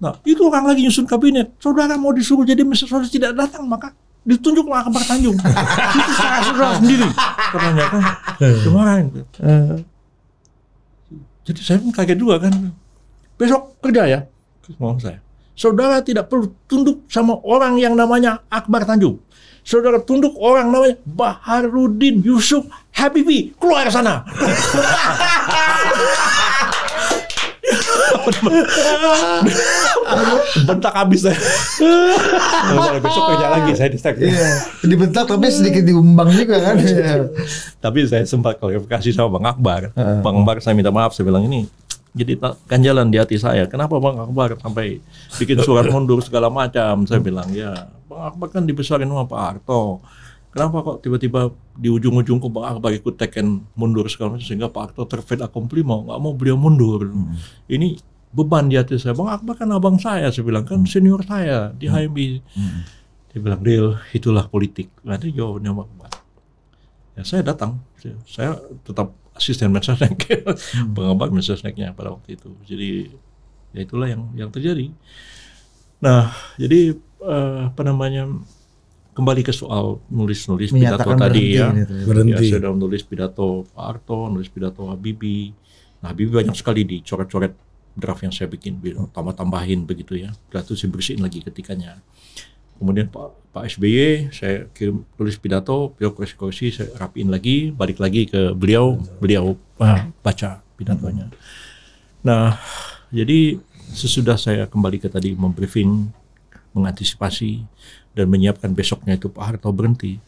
[SPEAKER 1] Nah itu orang lagi nyusun kabinet. Saudara mau disuruh jadi misalnya tidak datang maka ditunjuk lah Akbar Tanjung itu saudara sendiri katanya kan eh. kemarin eh. jadi saya pun kaget juga kan besok kerja ya ngomong saya saudara tidak perlu tunduk sama orang yang namanya Akbar Tanjung saudara tunduk orang namanya Baharudin Yusuf Habibi keluar sana bentak habis saya. besok kerja lagi saya di stack. Iya. Dibentak tapi sedikit
[SPEAKER 2] diumbang juga kan. Iya.
[SPEAKER 1] tapi saya sempat klarifikasi sama Bang Akbar. Bang Akbar saya minta maaf saya bilang ini jadi ganjalan di hati saya. Kenapa Bang Akbar sampai bikin surat mundur segala macam? Saya bilang ya Bang Akbar kan dibesarin sama Pak Harto. Kenapa kok tiba-tiba di ujung-ujung kok Pak Akbar ikut teken mundur segala macam sehingga Pak Akbar terfit akompli mau nggak mau beliau mundur. Hmm. Ini beban di hati saya. Bang Akbar kan abang saya, saya bilang kan hmm. senior saya di HMI, Hmm. Dia bilang, deal itulah politik. Nanti jawabnya Pak Akbar. Ya saya datang, saya tetap asisten mensesnek, hmm. pengamat mensesneknya pada waktu itu. Jadi ya itulah yang yang terjadi. Nah, jadi uh, apa namanya kembali ke soal nulis-nulis pidato tadi ya. Berhenti. Ya, saya sudah menulis pidato Pak Arto, nulis pidato Habibi, Nah, Habibi banyak sekali dicoret-coret draft yang saya bikin, tambah-tambahin begitu ya. Setelah itu saya bersihin lagi ketikannya, Kemudian Pak, Pak SBY, saya kirim tulis pidato, beliau koreksi-koreksi, saya rapiin lagi, balik lagi ke beliau, beliau ah, baca pidatonya. Nah, jadi sesudah saya kembali ke tadi membriefing, mengantisipasi, dan menyiapkan besoknya itu Pak Harto berhenti.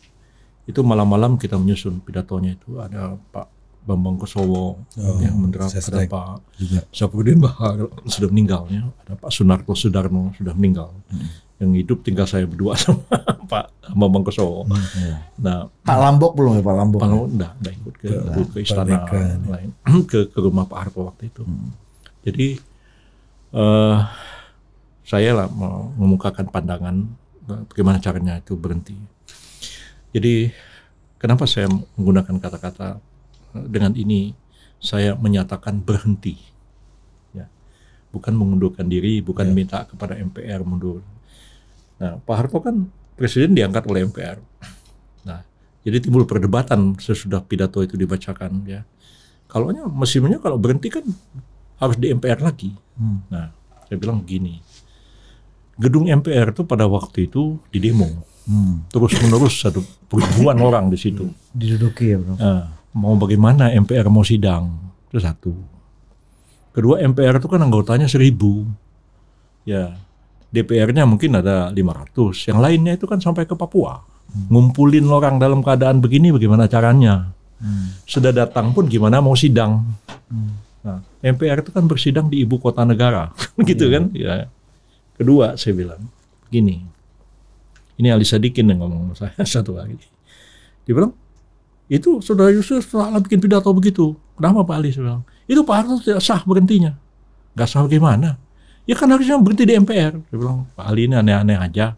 [SPEAKER 1] Itu malam-malam kita menyusun pidatonya itu ada Pak Bambang Kosowo oh, yang mendera ada Pak Sapudin Bahar sudah meninggalnya, ada Pak Sunarto Sudarno sudah meninggal. Hmm. Yang hidup tinggal saya berdua sama Pak Bambang Kosowo. Hmm, ya. Nah,
[SPEAKER 2] Pak Lambok belum ya Pak
[SPEAKER 1] Lambok? Pak Lambok enggak, enggak ikut ke, ke, ke istana ya. lain, ke, ke rumah Pak Harto waktu itu. Hmm. Jadi uh, saya lah mau mengemukakan pandangan bagaimana nah, caranya itu berhenti. Jadi kenapa saya menggunakan kata-kata eh, dengan ini saya menyatakan berhenti. Ya. Bukan mengundurkan diri, bukan ya. minta kepada MPR mundur. Nah, Pak Harto kan presiden diangkat oleh MPR. Nah, jadi timbul perdebatan sesudah pidato itu dibacakan ya. Kalau mestinya kalau berhenti kan harus di MPR lagi. Hmm. Nah, saya bilang gini gedung MPR itu pada waktu itu di demo Hmm. Terus menerus satu ribuan orang di situ. Diduduki ya bro. Nah, mau bagaimana MPR mau sidang itu satu. Kedua MPR itu kan anggotanya seribu. Ya DPR-nya mungkin ada 500. Yang lainnya itu kan sampai ke Papua. Hmm. Ngumpulin orang dalam keadaan begini bagaimana caranya. Hmm. Sudah datang pun gimana mau sidang. Hmm. Nah, MPR itu kan bersidang di ibu kota negara, gitu yeah. kan? Ya. Kedua saya bilang, gini, ini Ali Sadikin yang ngomong sama saya satu lagi. Dia bilang, itu saudara Yusuf selalu bikin pidato begitu. Kenapa Pak Ali? Saya bilang, itu Pak Harto tidak sah berhentinya. Gak sah bagaimana? Ya kan harusnya berhenti di MPR. Saya bilang, Pak Ali ini aneh-aneh aja.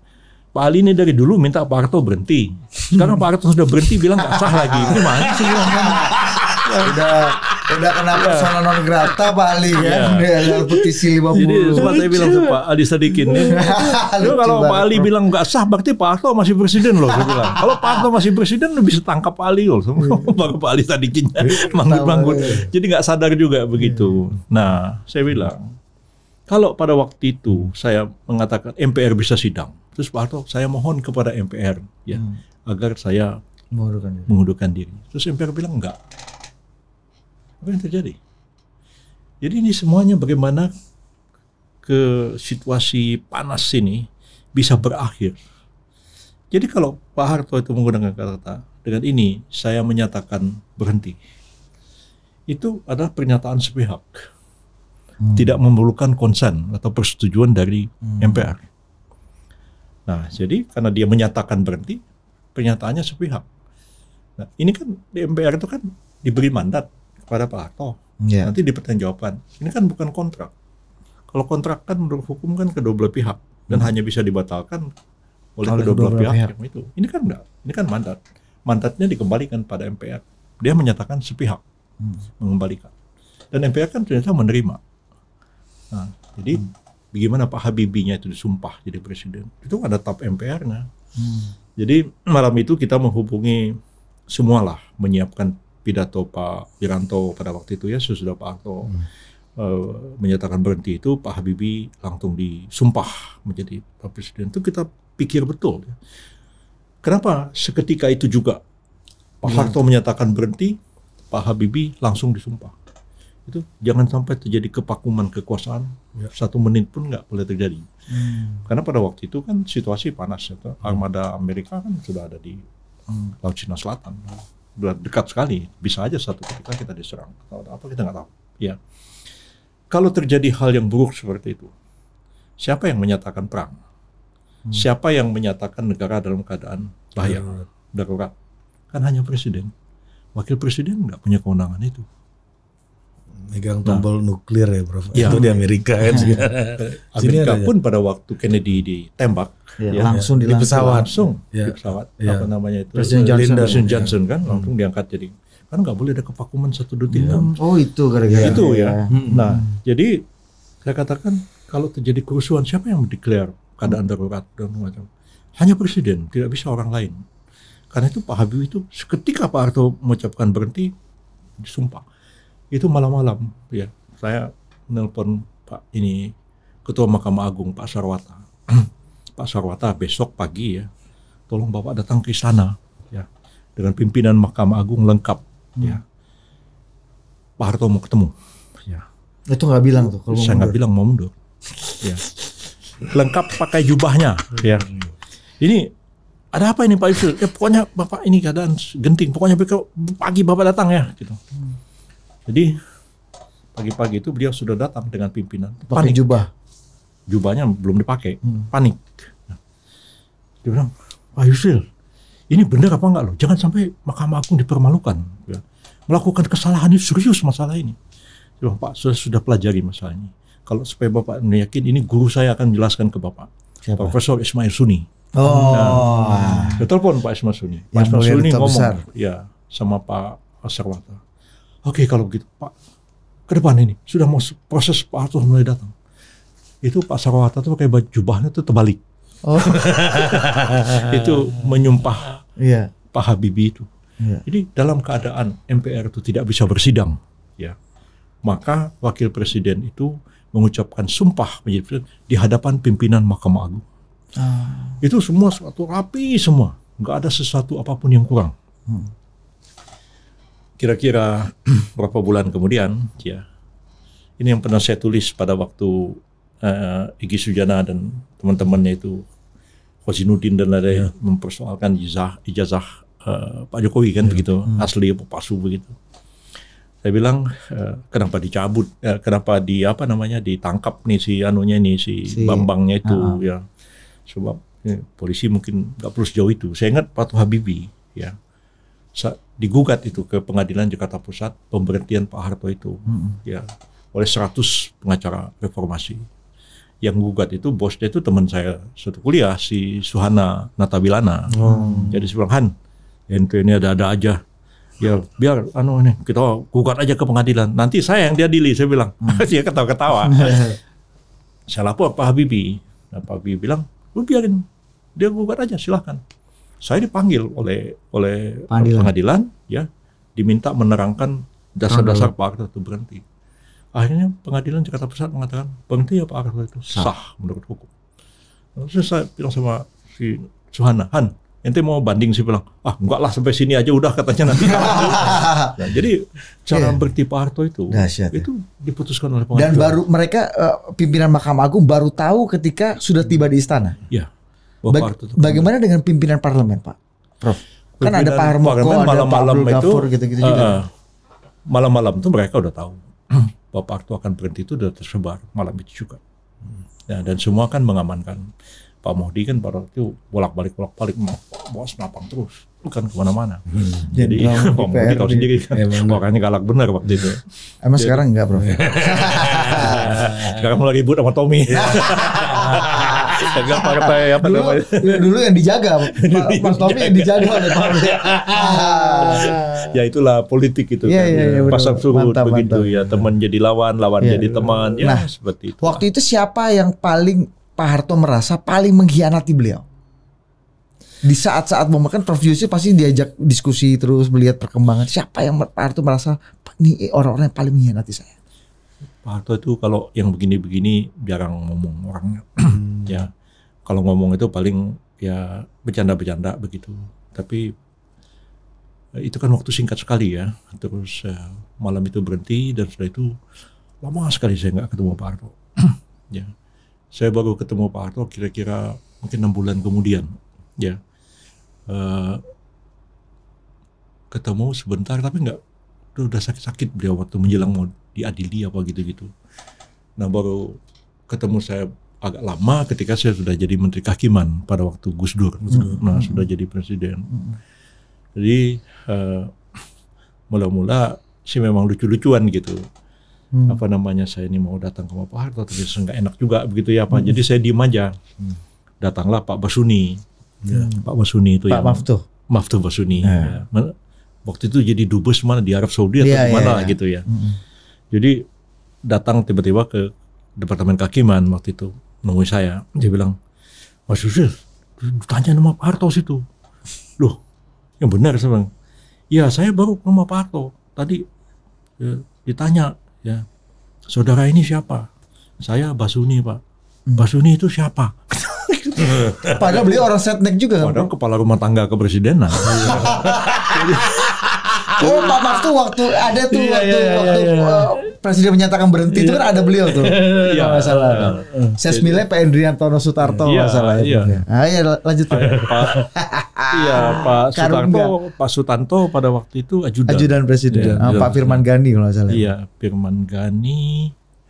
[SPEAKER 1] Pak Ali ini dari dulu minta Pak Harto berhenti. Sekarang Pak Harto sudah berhenti bilang gak sah lagi. Gimana sih? Udah udah kena iya. persona non grata Ali kan, ya. ya petisi 50. Jadi sempat saya bilang sama Pak adi Sadikin ya. Lu kalau Pak Ali bilang nggak sah berarti Pak Harto masih presiden loh saya bilang. Kalau Pak Harto masih presiden lu bisa tangkap Pak Ali loh. Iya. Baru Pak Ali Sadikin iya, manggut-manggut Jadi nggak sadar juga begitu. Nah, saya bilang kalau pada waktu itu saya mengatakan MPR bisa sidang, terus Pak Harto saya mohon kepada MPR ya hmm. agar saya mengundurkan diri. diri. Terus MPR bilang enggak. Apa yang terjadi? Jadi ini semuanya bagaimana ke situasi panas ini bisa berakhir. Jadi kalau Pak Harto itu menggunakan kata-kata dengan ini saya menyatakan berhenti. Itu adalah pernyataan sepihak. Hmm. Tidak memerlukan konsen atau persetujuan dari hmm. MPR. Nah, jadi karena dia menyatakan berhenti, pernyataannya sepihak. Nah, ini kan di MPR itu kan diberi mandat kepada Pak Yeah. Nanti dipertanggungjawaban. Ini kan bukan kontrak. Kalau kontrak kan menurut hukum kan kedua belah pihak dan hmm. hanya bisa dibatalkan oleh, kedua, belah pihak, pihak. Yang itu. Ini kan enggak. Ini kan mandat. Mandatnya dikembalikan pada MPR. Dia menyatakan sepihak hmm. mengembalikan. Dan MPR kan ternyata menerima. Nah, jadi hmm. bagaimana Pak Habibinya itu disumpah jadi presiden? Itu ada tap MPR-nya. Hmm. Jadi malam itu kita menghubungi semualah menyiapkan pidato Pak Wiranto pada waktu itu ya sesudah Pak Harto hmm. uh, menyatakan berhenti itu Pak Habibie langsung disumpah menjadi Pak Presiden itu kita pikir betul ya. Kenapa seketika itu juga Pak hmm. Harto menyatakan berhenti, Pak Habibie langsung disumpah. Itu jangan sampai terjadi kepakuman kekuasaan ya. satu menit pun nggak boleh terjadi. Hmm. Karena pada waktu itu kan situasi panas, ya. Hmm. armada Amerika kan sudah ada di hmm. Laut Cina Selatan dekat sekali, bisa aja satu ketika kita diserang atau apa kita nggak tahu. Ya, kalau terjadi hal yang buruk seperti itu, siapa yang menyatakan perang? Hmm. Siapa yang menyatakan negara dalam keadaan bahaya darurat? darurat? Kan hanya presiden. Wakil presiden nggak punya kewenangan itu. Megang tombol nah, nuklir ya, Prof. Ya. Itu di Amerika kan. Amerika pun ya? pada waktu Kennedy ditembak, ya, langsung ya. di pesawat langsung ya. di pesawat ya. apa namanya itu Presiden Johnson, Lyndon iya. Johnson kan hmm. langsung diangkat jadi kan nggak boleh ada kevakuman satu dua tiga Kan. Hmm. oh itu gara-gara itu ya, ya. Hmm. hmm. nah jadi saya katakan kalau terjadi kerusuhan siapa yang mendeklar keadaan darurat dan macam hanya presiden tidak bisa orang lain karena itu Pak Habibie itu seketika Pak Harto mengucapkan berhenti disumpah itu malam-malam ya saya nelpon Pak ini Ketua Mahkamah Agung Pak Sarwata Pak Sarwata besok pagi ya, tolong Bapak datang ke sana ya dengan pimpinan Mahkamah Agung lengkap ya. hmm. ya. Pak Harto mau ketemu ya. Itu nggak bilang tuh kalau Saya nggak bilang mau mundur. ya. Lengkap pakai jubahnya ya. Ini ada apa ini Pak Yusuf? Ya eh, pokoknya Bapak ini keadaan genting. Pokoknya pagi Bapak datang ya gitu. Hmm. Jadi pagi-pagi itu beliau sudah datang dengan pimpinan. Pakai jubah jubahnya belum dipakai, hmm. panik. dia bilang, Pak Yusril, ini benar apa enggak loh? Jangan sampai Mahkamah Agung dipermalukan. Ya. Melakukan kesalahan ini serius masalah ini. Dia bilang, Pak, saya sudah pelajari masalah ini. Kalau supaya Bapak yakin, ini guru saya akan jelaskan ke Bapak. Siapa? Profesor Ismail Suni. Oh. Nah, telepon Pak Ismail Suni. Pak Ismail Suni ngomong. Besar. Ya, sama Pak Aserwata Oke, okay, kalau begitu Pak, ke depan ini sudah mau proses Pak Arthur mulai datang itu Pak Sarwata tuh pakai baju jubahnya tuh terbalik.
[SPEAKER 2] Oh. itu menyumpah
[SPEAKER 1] yeah. Pak Habibie itu. Yeah. Jadi dalam keadaan MPR itu tidak bisa bersidang, ya, maka wakil presiden itu mengucapkan sumpah menjadi presiden di hadapan pimpinan Mahkamah Agung. Ah. Itu semua suatu rapi semua, nggak ada sesuatu apapun yang kurang. kira hmm. Kira-kira berapa bulan kemudian, ya, ini yang pernah saya tulis pada waktu uh, Sujana dan teman-temannya itu Khosinuddin dan ada iya. yang mempersoalkan ijazah, ijazah uh, Pak Jokowi kan iya, begitu hmm. asli apa palsu begitu saya bilang uh, kenapa dicabut uh, kenapa di apa namanya ditangkap nih si anunya nih si, si bambangnya itu uh ah, -huh. Ah. ya sebab ya, polisi mungkin nggak perlu sejauh itu saya ingat Pak Habibie ya Sa digugat itu ke pengadilan Jakarta Pusat pemberhentian Pak Harto itu hmm. ya oleh 100 pengacara reformasi yang gugat itu bosnya itu teman saya satu kuliah si Suhana Natabilana. Hmm. Jadi saya Han, ente ini ada-ada aja. Ya biar anu ini kita gugat aja ke pengadilan. Nanti saya yang diadili saya bilang. Hmm. dia ketawa-ketawa. saya lapor Pak Habibie. Nah, Pak Habibie bilang, lu biarin dia gugat aja silahkan. Saya dipanggil oleh oleh pengadilan, pengadilan ya diminta menerangkan dasar-dasar Pak Akta itu berhenti Akhirnya pengadilan Jakarta Pusat mengatakan berhenti ya Pak arto itu sah, sah menurut hukum. Terus saya bilang sama si Suhana, Han, ente mau banding sih bilang ah enggak lah sampai sini aja udah katanya nanti nah, jadi cara yeah. berarti Pak Harto itu Dasyat, ya. itu ya. diputuskan oleh pengadilan dan baru
[SPEAKER 2] mereka uh, pimpinan Mahkamah Agung baru tahu ketika sudah tiba di istana
[SPEAKER 1] ya Baga
[SPEAKER 2] bagaimana dengan pimpinan parlemen Pak
[SPEAKER 1] Prof kan ada Pak Harmoko ada malam-malam Pak Gafur gitu-gitu juga eh, malam-malam tuh mereka udah tahu bahwa hmm. Pak akan berhenti itu sudah tersebar malam itu juga. Hmm. Ya, dan semua kan mengamankan. Pak Mohdi kan pada itu bolak-balik bolak-balik bos napang terus bukan kemana-mana hmm. jadi Pak Mohdi tahu sendiri kan makanya galak
[SPEAKER 2] benar waktu itu emang jadi, sekarang enggak bro
[SPEAKER 1] sekarang mulai ribut sama Tommy saya partai apa ya, dulu,
[SPEAKER 2] namanya dulu yang dijaga Mas Tommy yang dijaga oleh partai
[SPEAKER 1] ya itulah politik itu iya, kan, iya, ya, kan ya, ya, pasang surut mantap, begitu mantap. ya teman jadi lawan lawan ya, jadi iya. teman ya nah, seperti itu waktu
[SPEAKER 2] itu siapa yang paling Pak Harto merasa paling mengkhianati beliau di saat-saat memakan Prof Yusuf pasti diajak diskusi terus melihat perkembangan siapa yang Pak Harto merasa ini orang-orang yang paling mengkhianati saya
[SPEAKER 1] Pak Harto itu kalau yang begini-begini jarang ngomong orangnya ya kalau ngomong itu paling ya bercanda-bercanda begitu. Tapi eh, itu kan waktu singkat sekali ya. Terus uh, malam itu berhenti dan setelah itu lama sekali saya nggak ketemu Pak Harto, ya, saya baru ketemu Pak Harto kira-kira mungkin enam bulan kemudian. Ya, uh, ketemu sebentar tapi nggak udah sakit-sakit beliau waktu menjelang mau diadili apa gitu-gitu. Nah baru ketemu saya agak lama ketika saya sudah jadi menteri kehakiman pada waktu Gus Dur. Dur. Hmm, nah, hmm. sudah hmm. jadi presiden. Hmm. hmm. Jadi uh, mula-mula sih memang lucu-lucuan gitu. Hmm. Apa namanya saya ini mau datang ke Pak Harto tapi nggak enak juga begitu ya Pak. Hmm. Jadi saya diem aja. Hmm. Datanglah Pak Basuni. Ya. Hmm. Pak Basuni itu Pak yang Maftuh. Maftuh Basuni. hmm. Ya. ya. Waktu itu jadi dubes mana di Arab Saudi atau yeah, ya, mana yeah, yeah. gitu ya. Hmm. Jadi datang tiba-tiba ke Departemen kakiman waktu itu nungguin saya. Dia bilang, Mas Yusril, tanya nama Pak Harto situ. Loh, yang benar saya bilang. Ya, saya baru ke rumah Pak Harto. Tadi ya, ditanya, ya, saudara ini siapa? Saya Basuni, Pak. Hmm. Basuni itu siapa? Padahal beliau orang setnek juga kan? kepala rumah tangga kepresidenan.
[SPEAKER 2] oh Pak Mas tuh waktu ada tuh iya, waktu iya, iya, iya waktu iya. Uh, presiden menyatakan berhenti itu iya. kan ada beliau tuh. Iya, enggak salah. Iya. Sesmile Pak Tono Sutarto enggak iya, salah ya, itu. Ah, iya, lanjut Pak.
[SPEAKER 1] Iya, Pak Sutarto, Pak Sutanto pada waktu itu ajudan. Ajudan presiden. Ah, Pak Firman
[SPEAKER 2] Gani kalau nggak salah. Iya,
[SPEAKER 1] Firman Gani.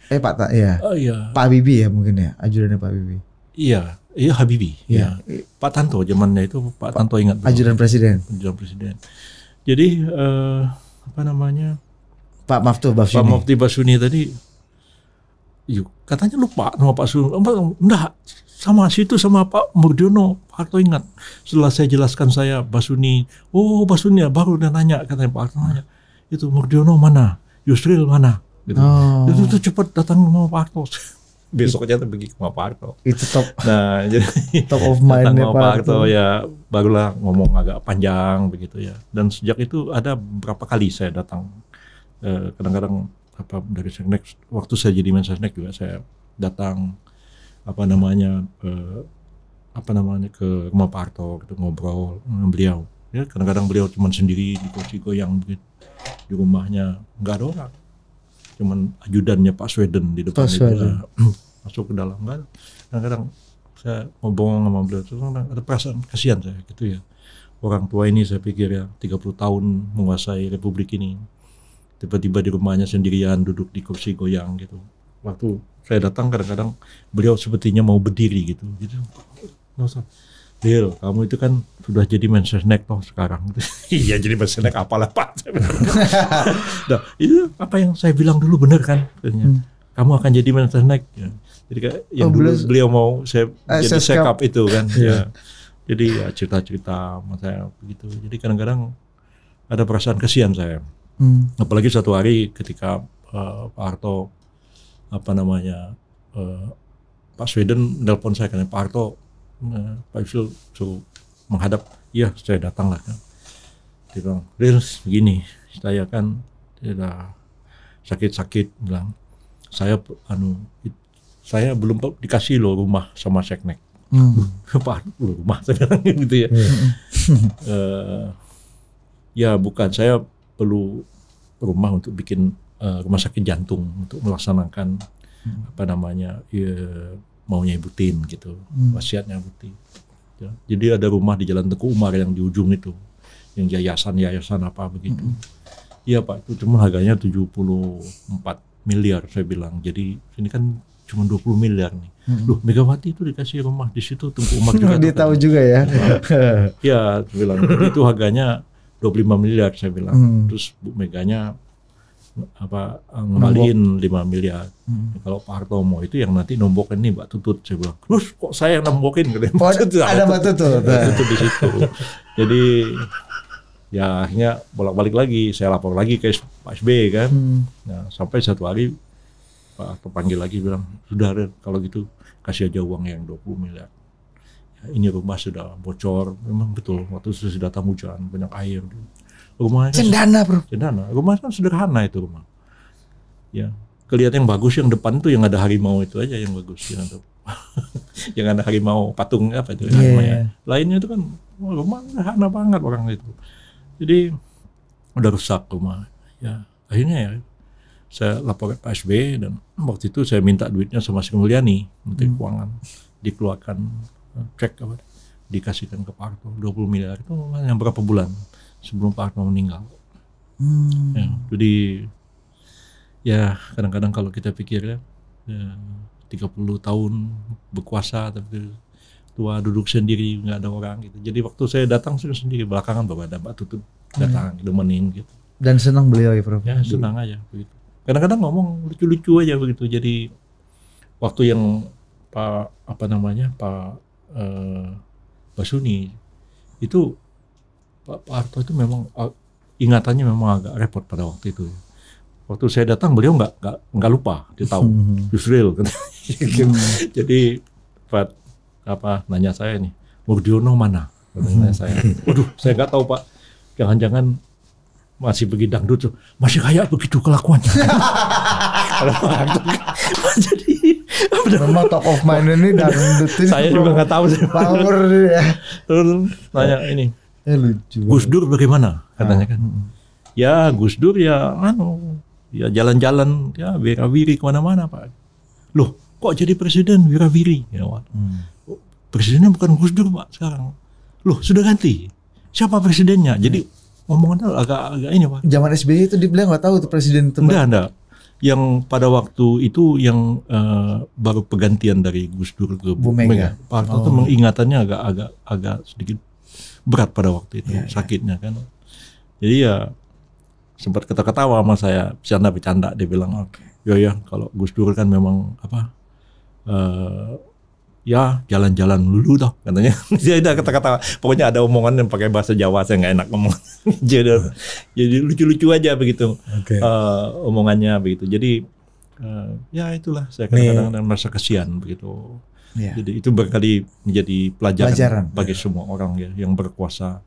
[SPEAKER 1] Eh Pak
[SPEAKER 2] tak ya. Oh, iya. Pak Bibi ya mungkin ya, ajudannya Pak Bibi. Iya, iya Habibi. Iya.
[SPEAKER 1] Pak Tanto zamannya itu Pak Tanto ingat. Ajudan presiden. Ajudan presiden. Jadi eh, apa namanya? Pak Maftu Basuni. Pak Maftuh Basuni tadi yuk, katanya lupa nama Pak Sun. Enggak, sama situ sama Pak Murdiono. Pak Harto ingat. Setelah saya jelaskan saya Basuni, oh Basuni ya baru dia nanya katanya Pak Harto nanya. Itu Murdiono mana? Yusril mana? Gitu. Oh. Itu tuh cepat datang sama Pak Harto. Besoknya tuh pergi ke Pak Harto. Itu top. Nah, jadi top of mind datang sama Pak Harto ya barulah ngomong agak panjang begitu ya. Dan sejak itu ada berapa kali saya datang Eh, kadang-kadang apa dari Seknek waktu saya jadi Snack juga saya datang apa namanya eh, apa namanya ke rumah Pak Harto gitu ngobrol dengan beliau ya kadang-kadang beliau cuma sendiri di kursi goyang gitu di rumahnya nggak ada orang cuman ajudannya Pak Sweden di depan Pak itu nah, masuk ke dalam kan kadang-kadang saya ngobrol sama beliau terus ada perasaan kasihan saya gitu ya orang tua ini saya pikir ya 30 tahun menguasai republik ini tiba-tiba di rumahnya sendirian duduk di kursi goyang gitu waktu saya datang kadang-kadang beliau sepertinya mau berdiri gitu gitu Bill, kamu itu kan sudah jadi mensesnek snack toh sekarang. iya, jadi mensesnek apalah Pak. nah, itu apa yang saya bilang dulu benar kan? Hmm. Kamu akan jadi mensesnek. Ya. Jadi kayak oh, yang dulu beliau mau saya eh, jadi set up itu kan. Iya. ya. Jadi ya cerita-cerita saya begitu. Jadi kadang-kadang ada perasaan kesian saya. Hmm. Apalagi satu hari ketika uh, Pak Harto apa namanya uh, Pak Sweden telepon saya kan Pak Harto uh, Pak Yusuf suruh menghadap, iya saya datang lah kan. Dia bilang, Rils begini, saya kan tidak sakit-sakit bilang saya anu it, saya belum dikasih loh rumah sama seknek hmm. pak rumah saya bilang gitu ya uh, ya bukan saya perlu rumah untuk bikin uh, rumah sakit jantung untuk melaksanakan hmm. apa namanya ya, maunya Ibu Tin gitu hmm. wasiatnya Ibu Tin. Ya. Jadi ada rumah di Jalan Teguh Umar yang di ujung itu yang yayasan-yayasan apa begitu. Hmm. Iya hmm. Pak, itu cuma harganya 74 miliar saya bilang. Jadi ini kan cuma 20 miliar nih. Hmm. Loh, Megawati itu dikasih rumah di situ tempat Umar juga. Dia tahu juga ya. Iya, bilang itu harganya 25 miliar saya bilang. Hmm. Terus Bu Meganya apa eh, ngembaliin 5 miliar. Hmm. Nah, kalau Pak Harto mau itu yang nanti nombokin nih Mbak Tutut saya bilang. Terus kok saya yang nombokin gede oh, Mbak Tutut. Ada Mbak Tutut. Mbak Tutut di situ. Jadi ya akhirnya bolak-balik lagi saya lapor lagi ke Pak SB kan. Hmm. Nah, sampai satu hari Pak Harto panggil lagi bilang, "Sudah kalau gitu kasih aja uang yang 20 miliar." ini rumah sudah bocor memang betul waktu itu sudah datang hujan banyak air rumahnya cendana bro cendana rumah kan sederhana itu rumah ya kelihatan yang bagus yang depan tuh yang ada harimau itu aja yang bagus yang ada yang ada harimau patung apa itu yeah. Ya. Iya. lainnya itu kan rumah sederhana banget orang itu jadi udah rusak rumah ya akhirnya ya saya lapor ke Pak SB dan waktu itu saya minta duitnya sama Sri Mulyani Menteri hmm. Keuangan dikeluarkan cek apa dikasihkan ke Pak Harto 20 miliar itu yang berapa bulan sebelum Pak Harto meninggal. Hmm. Ya, jadi ya kadang-kadang kalau kita pikir ya, ya 30 tahun berkuasa tapi tua duduk sendiri nggak ada orang gitu. Jadi waktu saya datang saya sendiri belakangan bapak ada tutup Tutut datang hmm. demenin gitu.
[SPEAKER 2] Dan senang beliau ya Prof? Ya senang aja
[SPEAKER 1] begitu. Kadang-kadang ngomong lucu-lucu aja begitu. Jadi waktu yang Pak apa namanya Pak uh, eh, Basuni itu Pak, Arto Harto itu memang uh, ingatannya memang agak repot pada waktu itu. Waktu saya datang beliau nggak nggak lupa dia tahu Yusril hmm. gitu. kan. Hmm. Jadi Pak apa nanya saya nih Murdiono mana? nanya hmm. saya. Waduh saya nggak tahu Pak. Jangan-jangan masih begitu dangdut masih kayak begitu kelakuannya kalau jadi memang top
[SPEAKER 2] of mind ini dan detik saya juga nggak tahu sih power ya terus nanya
[SPEAKER 1] ini ya, lucu Gus Dur bagaimana katanya kan hmm. ya Gus Dur ya anu ya jalan-jalan ya wirawiri kemana-mana pak loh kok jadi presiden wirawiri ya hmm. Oh, presidennya bukan Gus Dur pak sekarang loh sudah ganti siapa presidennya jadi hmm. omongannya agak agak ini pak zaman SBY itu dibilang nggak tahu tuh presiden itu enggak enggak yang pada waktu itu yang uh, baru pergantian dari Gus Dur ke Bu Mega. Pak Harto oh. mengingatannya agak agak agak sedikit berat pada waktu itu yeah, iya. sakitnya yeah. kan. Jadi ya sempat ketawa-ketawa sama saya bercanda-bercanda dia bilang, okay. "Ya ya, kalau Gus Dur kan memang apa uh, ya jalan-jalan dulu dah katanya dia ada kata-kata pokoknya ada omongan yang pakai bahasa Jawa saya nggak enak ngomong jadi hmm. jadi lucu-lucu aja begitu okay. uh, eh, omongannya begitu jadi uh, ya itulah saya kadang-kadang merasa kesian begitu yeah. jadi itu berkali menjadi pelajaran, pelajaran bagi yeah. semua orang ya yang berkuasa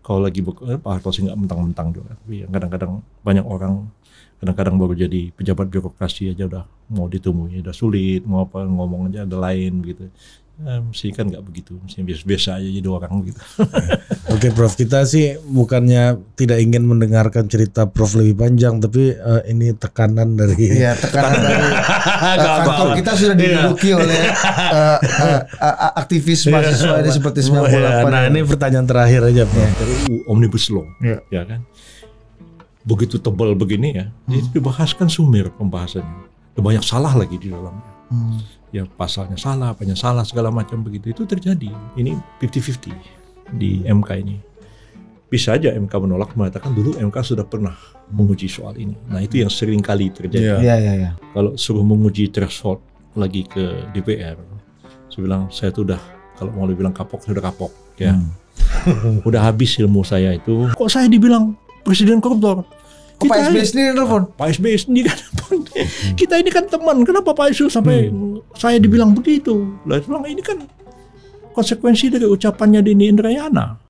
[SPEAKER 1] kalau lagi eh, Pak Harto sih nggak mentang-mentang juga tapi ya kadang-kadang banyak orang kadang-kadang baru jadi pejabat birokrasi aja udah mau ditemui udah sulit mau apa ngomong aja ada lain gitu ya, mesti kan nggak begitu mesti biasa-biasa aja jadi orang gitu
[SPEAKER 2] oke prof kita sih bukannya tidak ingin mendengarkan cerita prof lebih panjang tapi uh, ini tekanan dari ya tekanan dari uh, kantor kita sudah iya. diduduki oleh uh, uh, uh, aktivis iya. mahasiswa ini seperti 98 iya. nah ini ya. pertanyaan terakhir aja prof
[SPEAKER 1] yeah. omnibus law yeah. ya kan begitu tebal begini ya, hmm. itu dibahaskan sumir pembahasannya. Banyak salah lagi di dalamnya. Hmm. Ya pasalnya salah, apanya salah, segala macam begitu. Itu terjadi. Ini 50-50 di MK ini. Bisa aja MK menolak mengatakan dulu MK sudah pernah menguji soal ini. Nah itu yang sering kali terjadi. Yeah. Yeah, yeah, yeah. Kalau suruh menguji threshold lagi ke DPR, saya bilang saya tuh udah kalau mau dibilang kapok, sudah kapok. Ya. Hmm. udah habis ilmu saya itu. Kok saya dibilang presiden koruptor. Kok kita Pak SBY sendiri telepon? Pak SBY sendiri kan telepon. kita ini kan teman, kenapa Pak Yusuf sampai hmm. saya dibilang begitu? Lah ini kan konsekuensi dari ucapannya Dini Indrayana.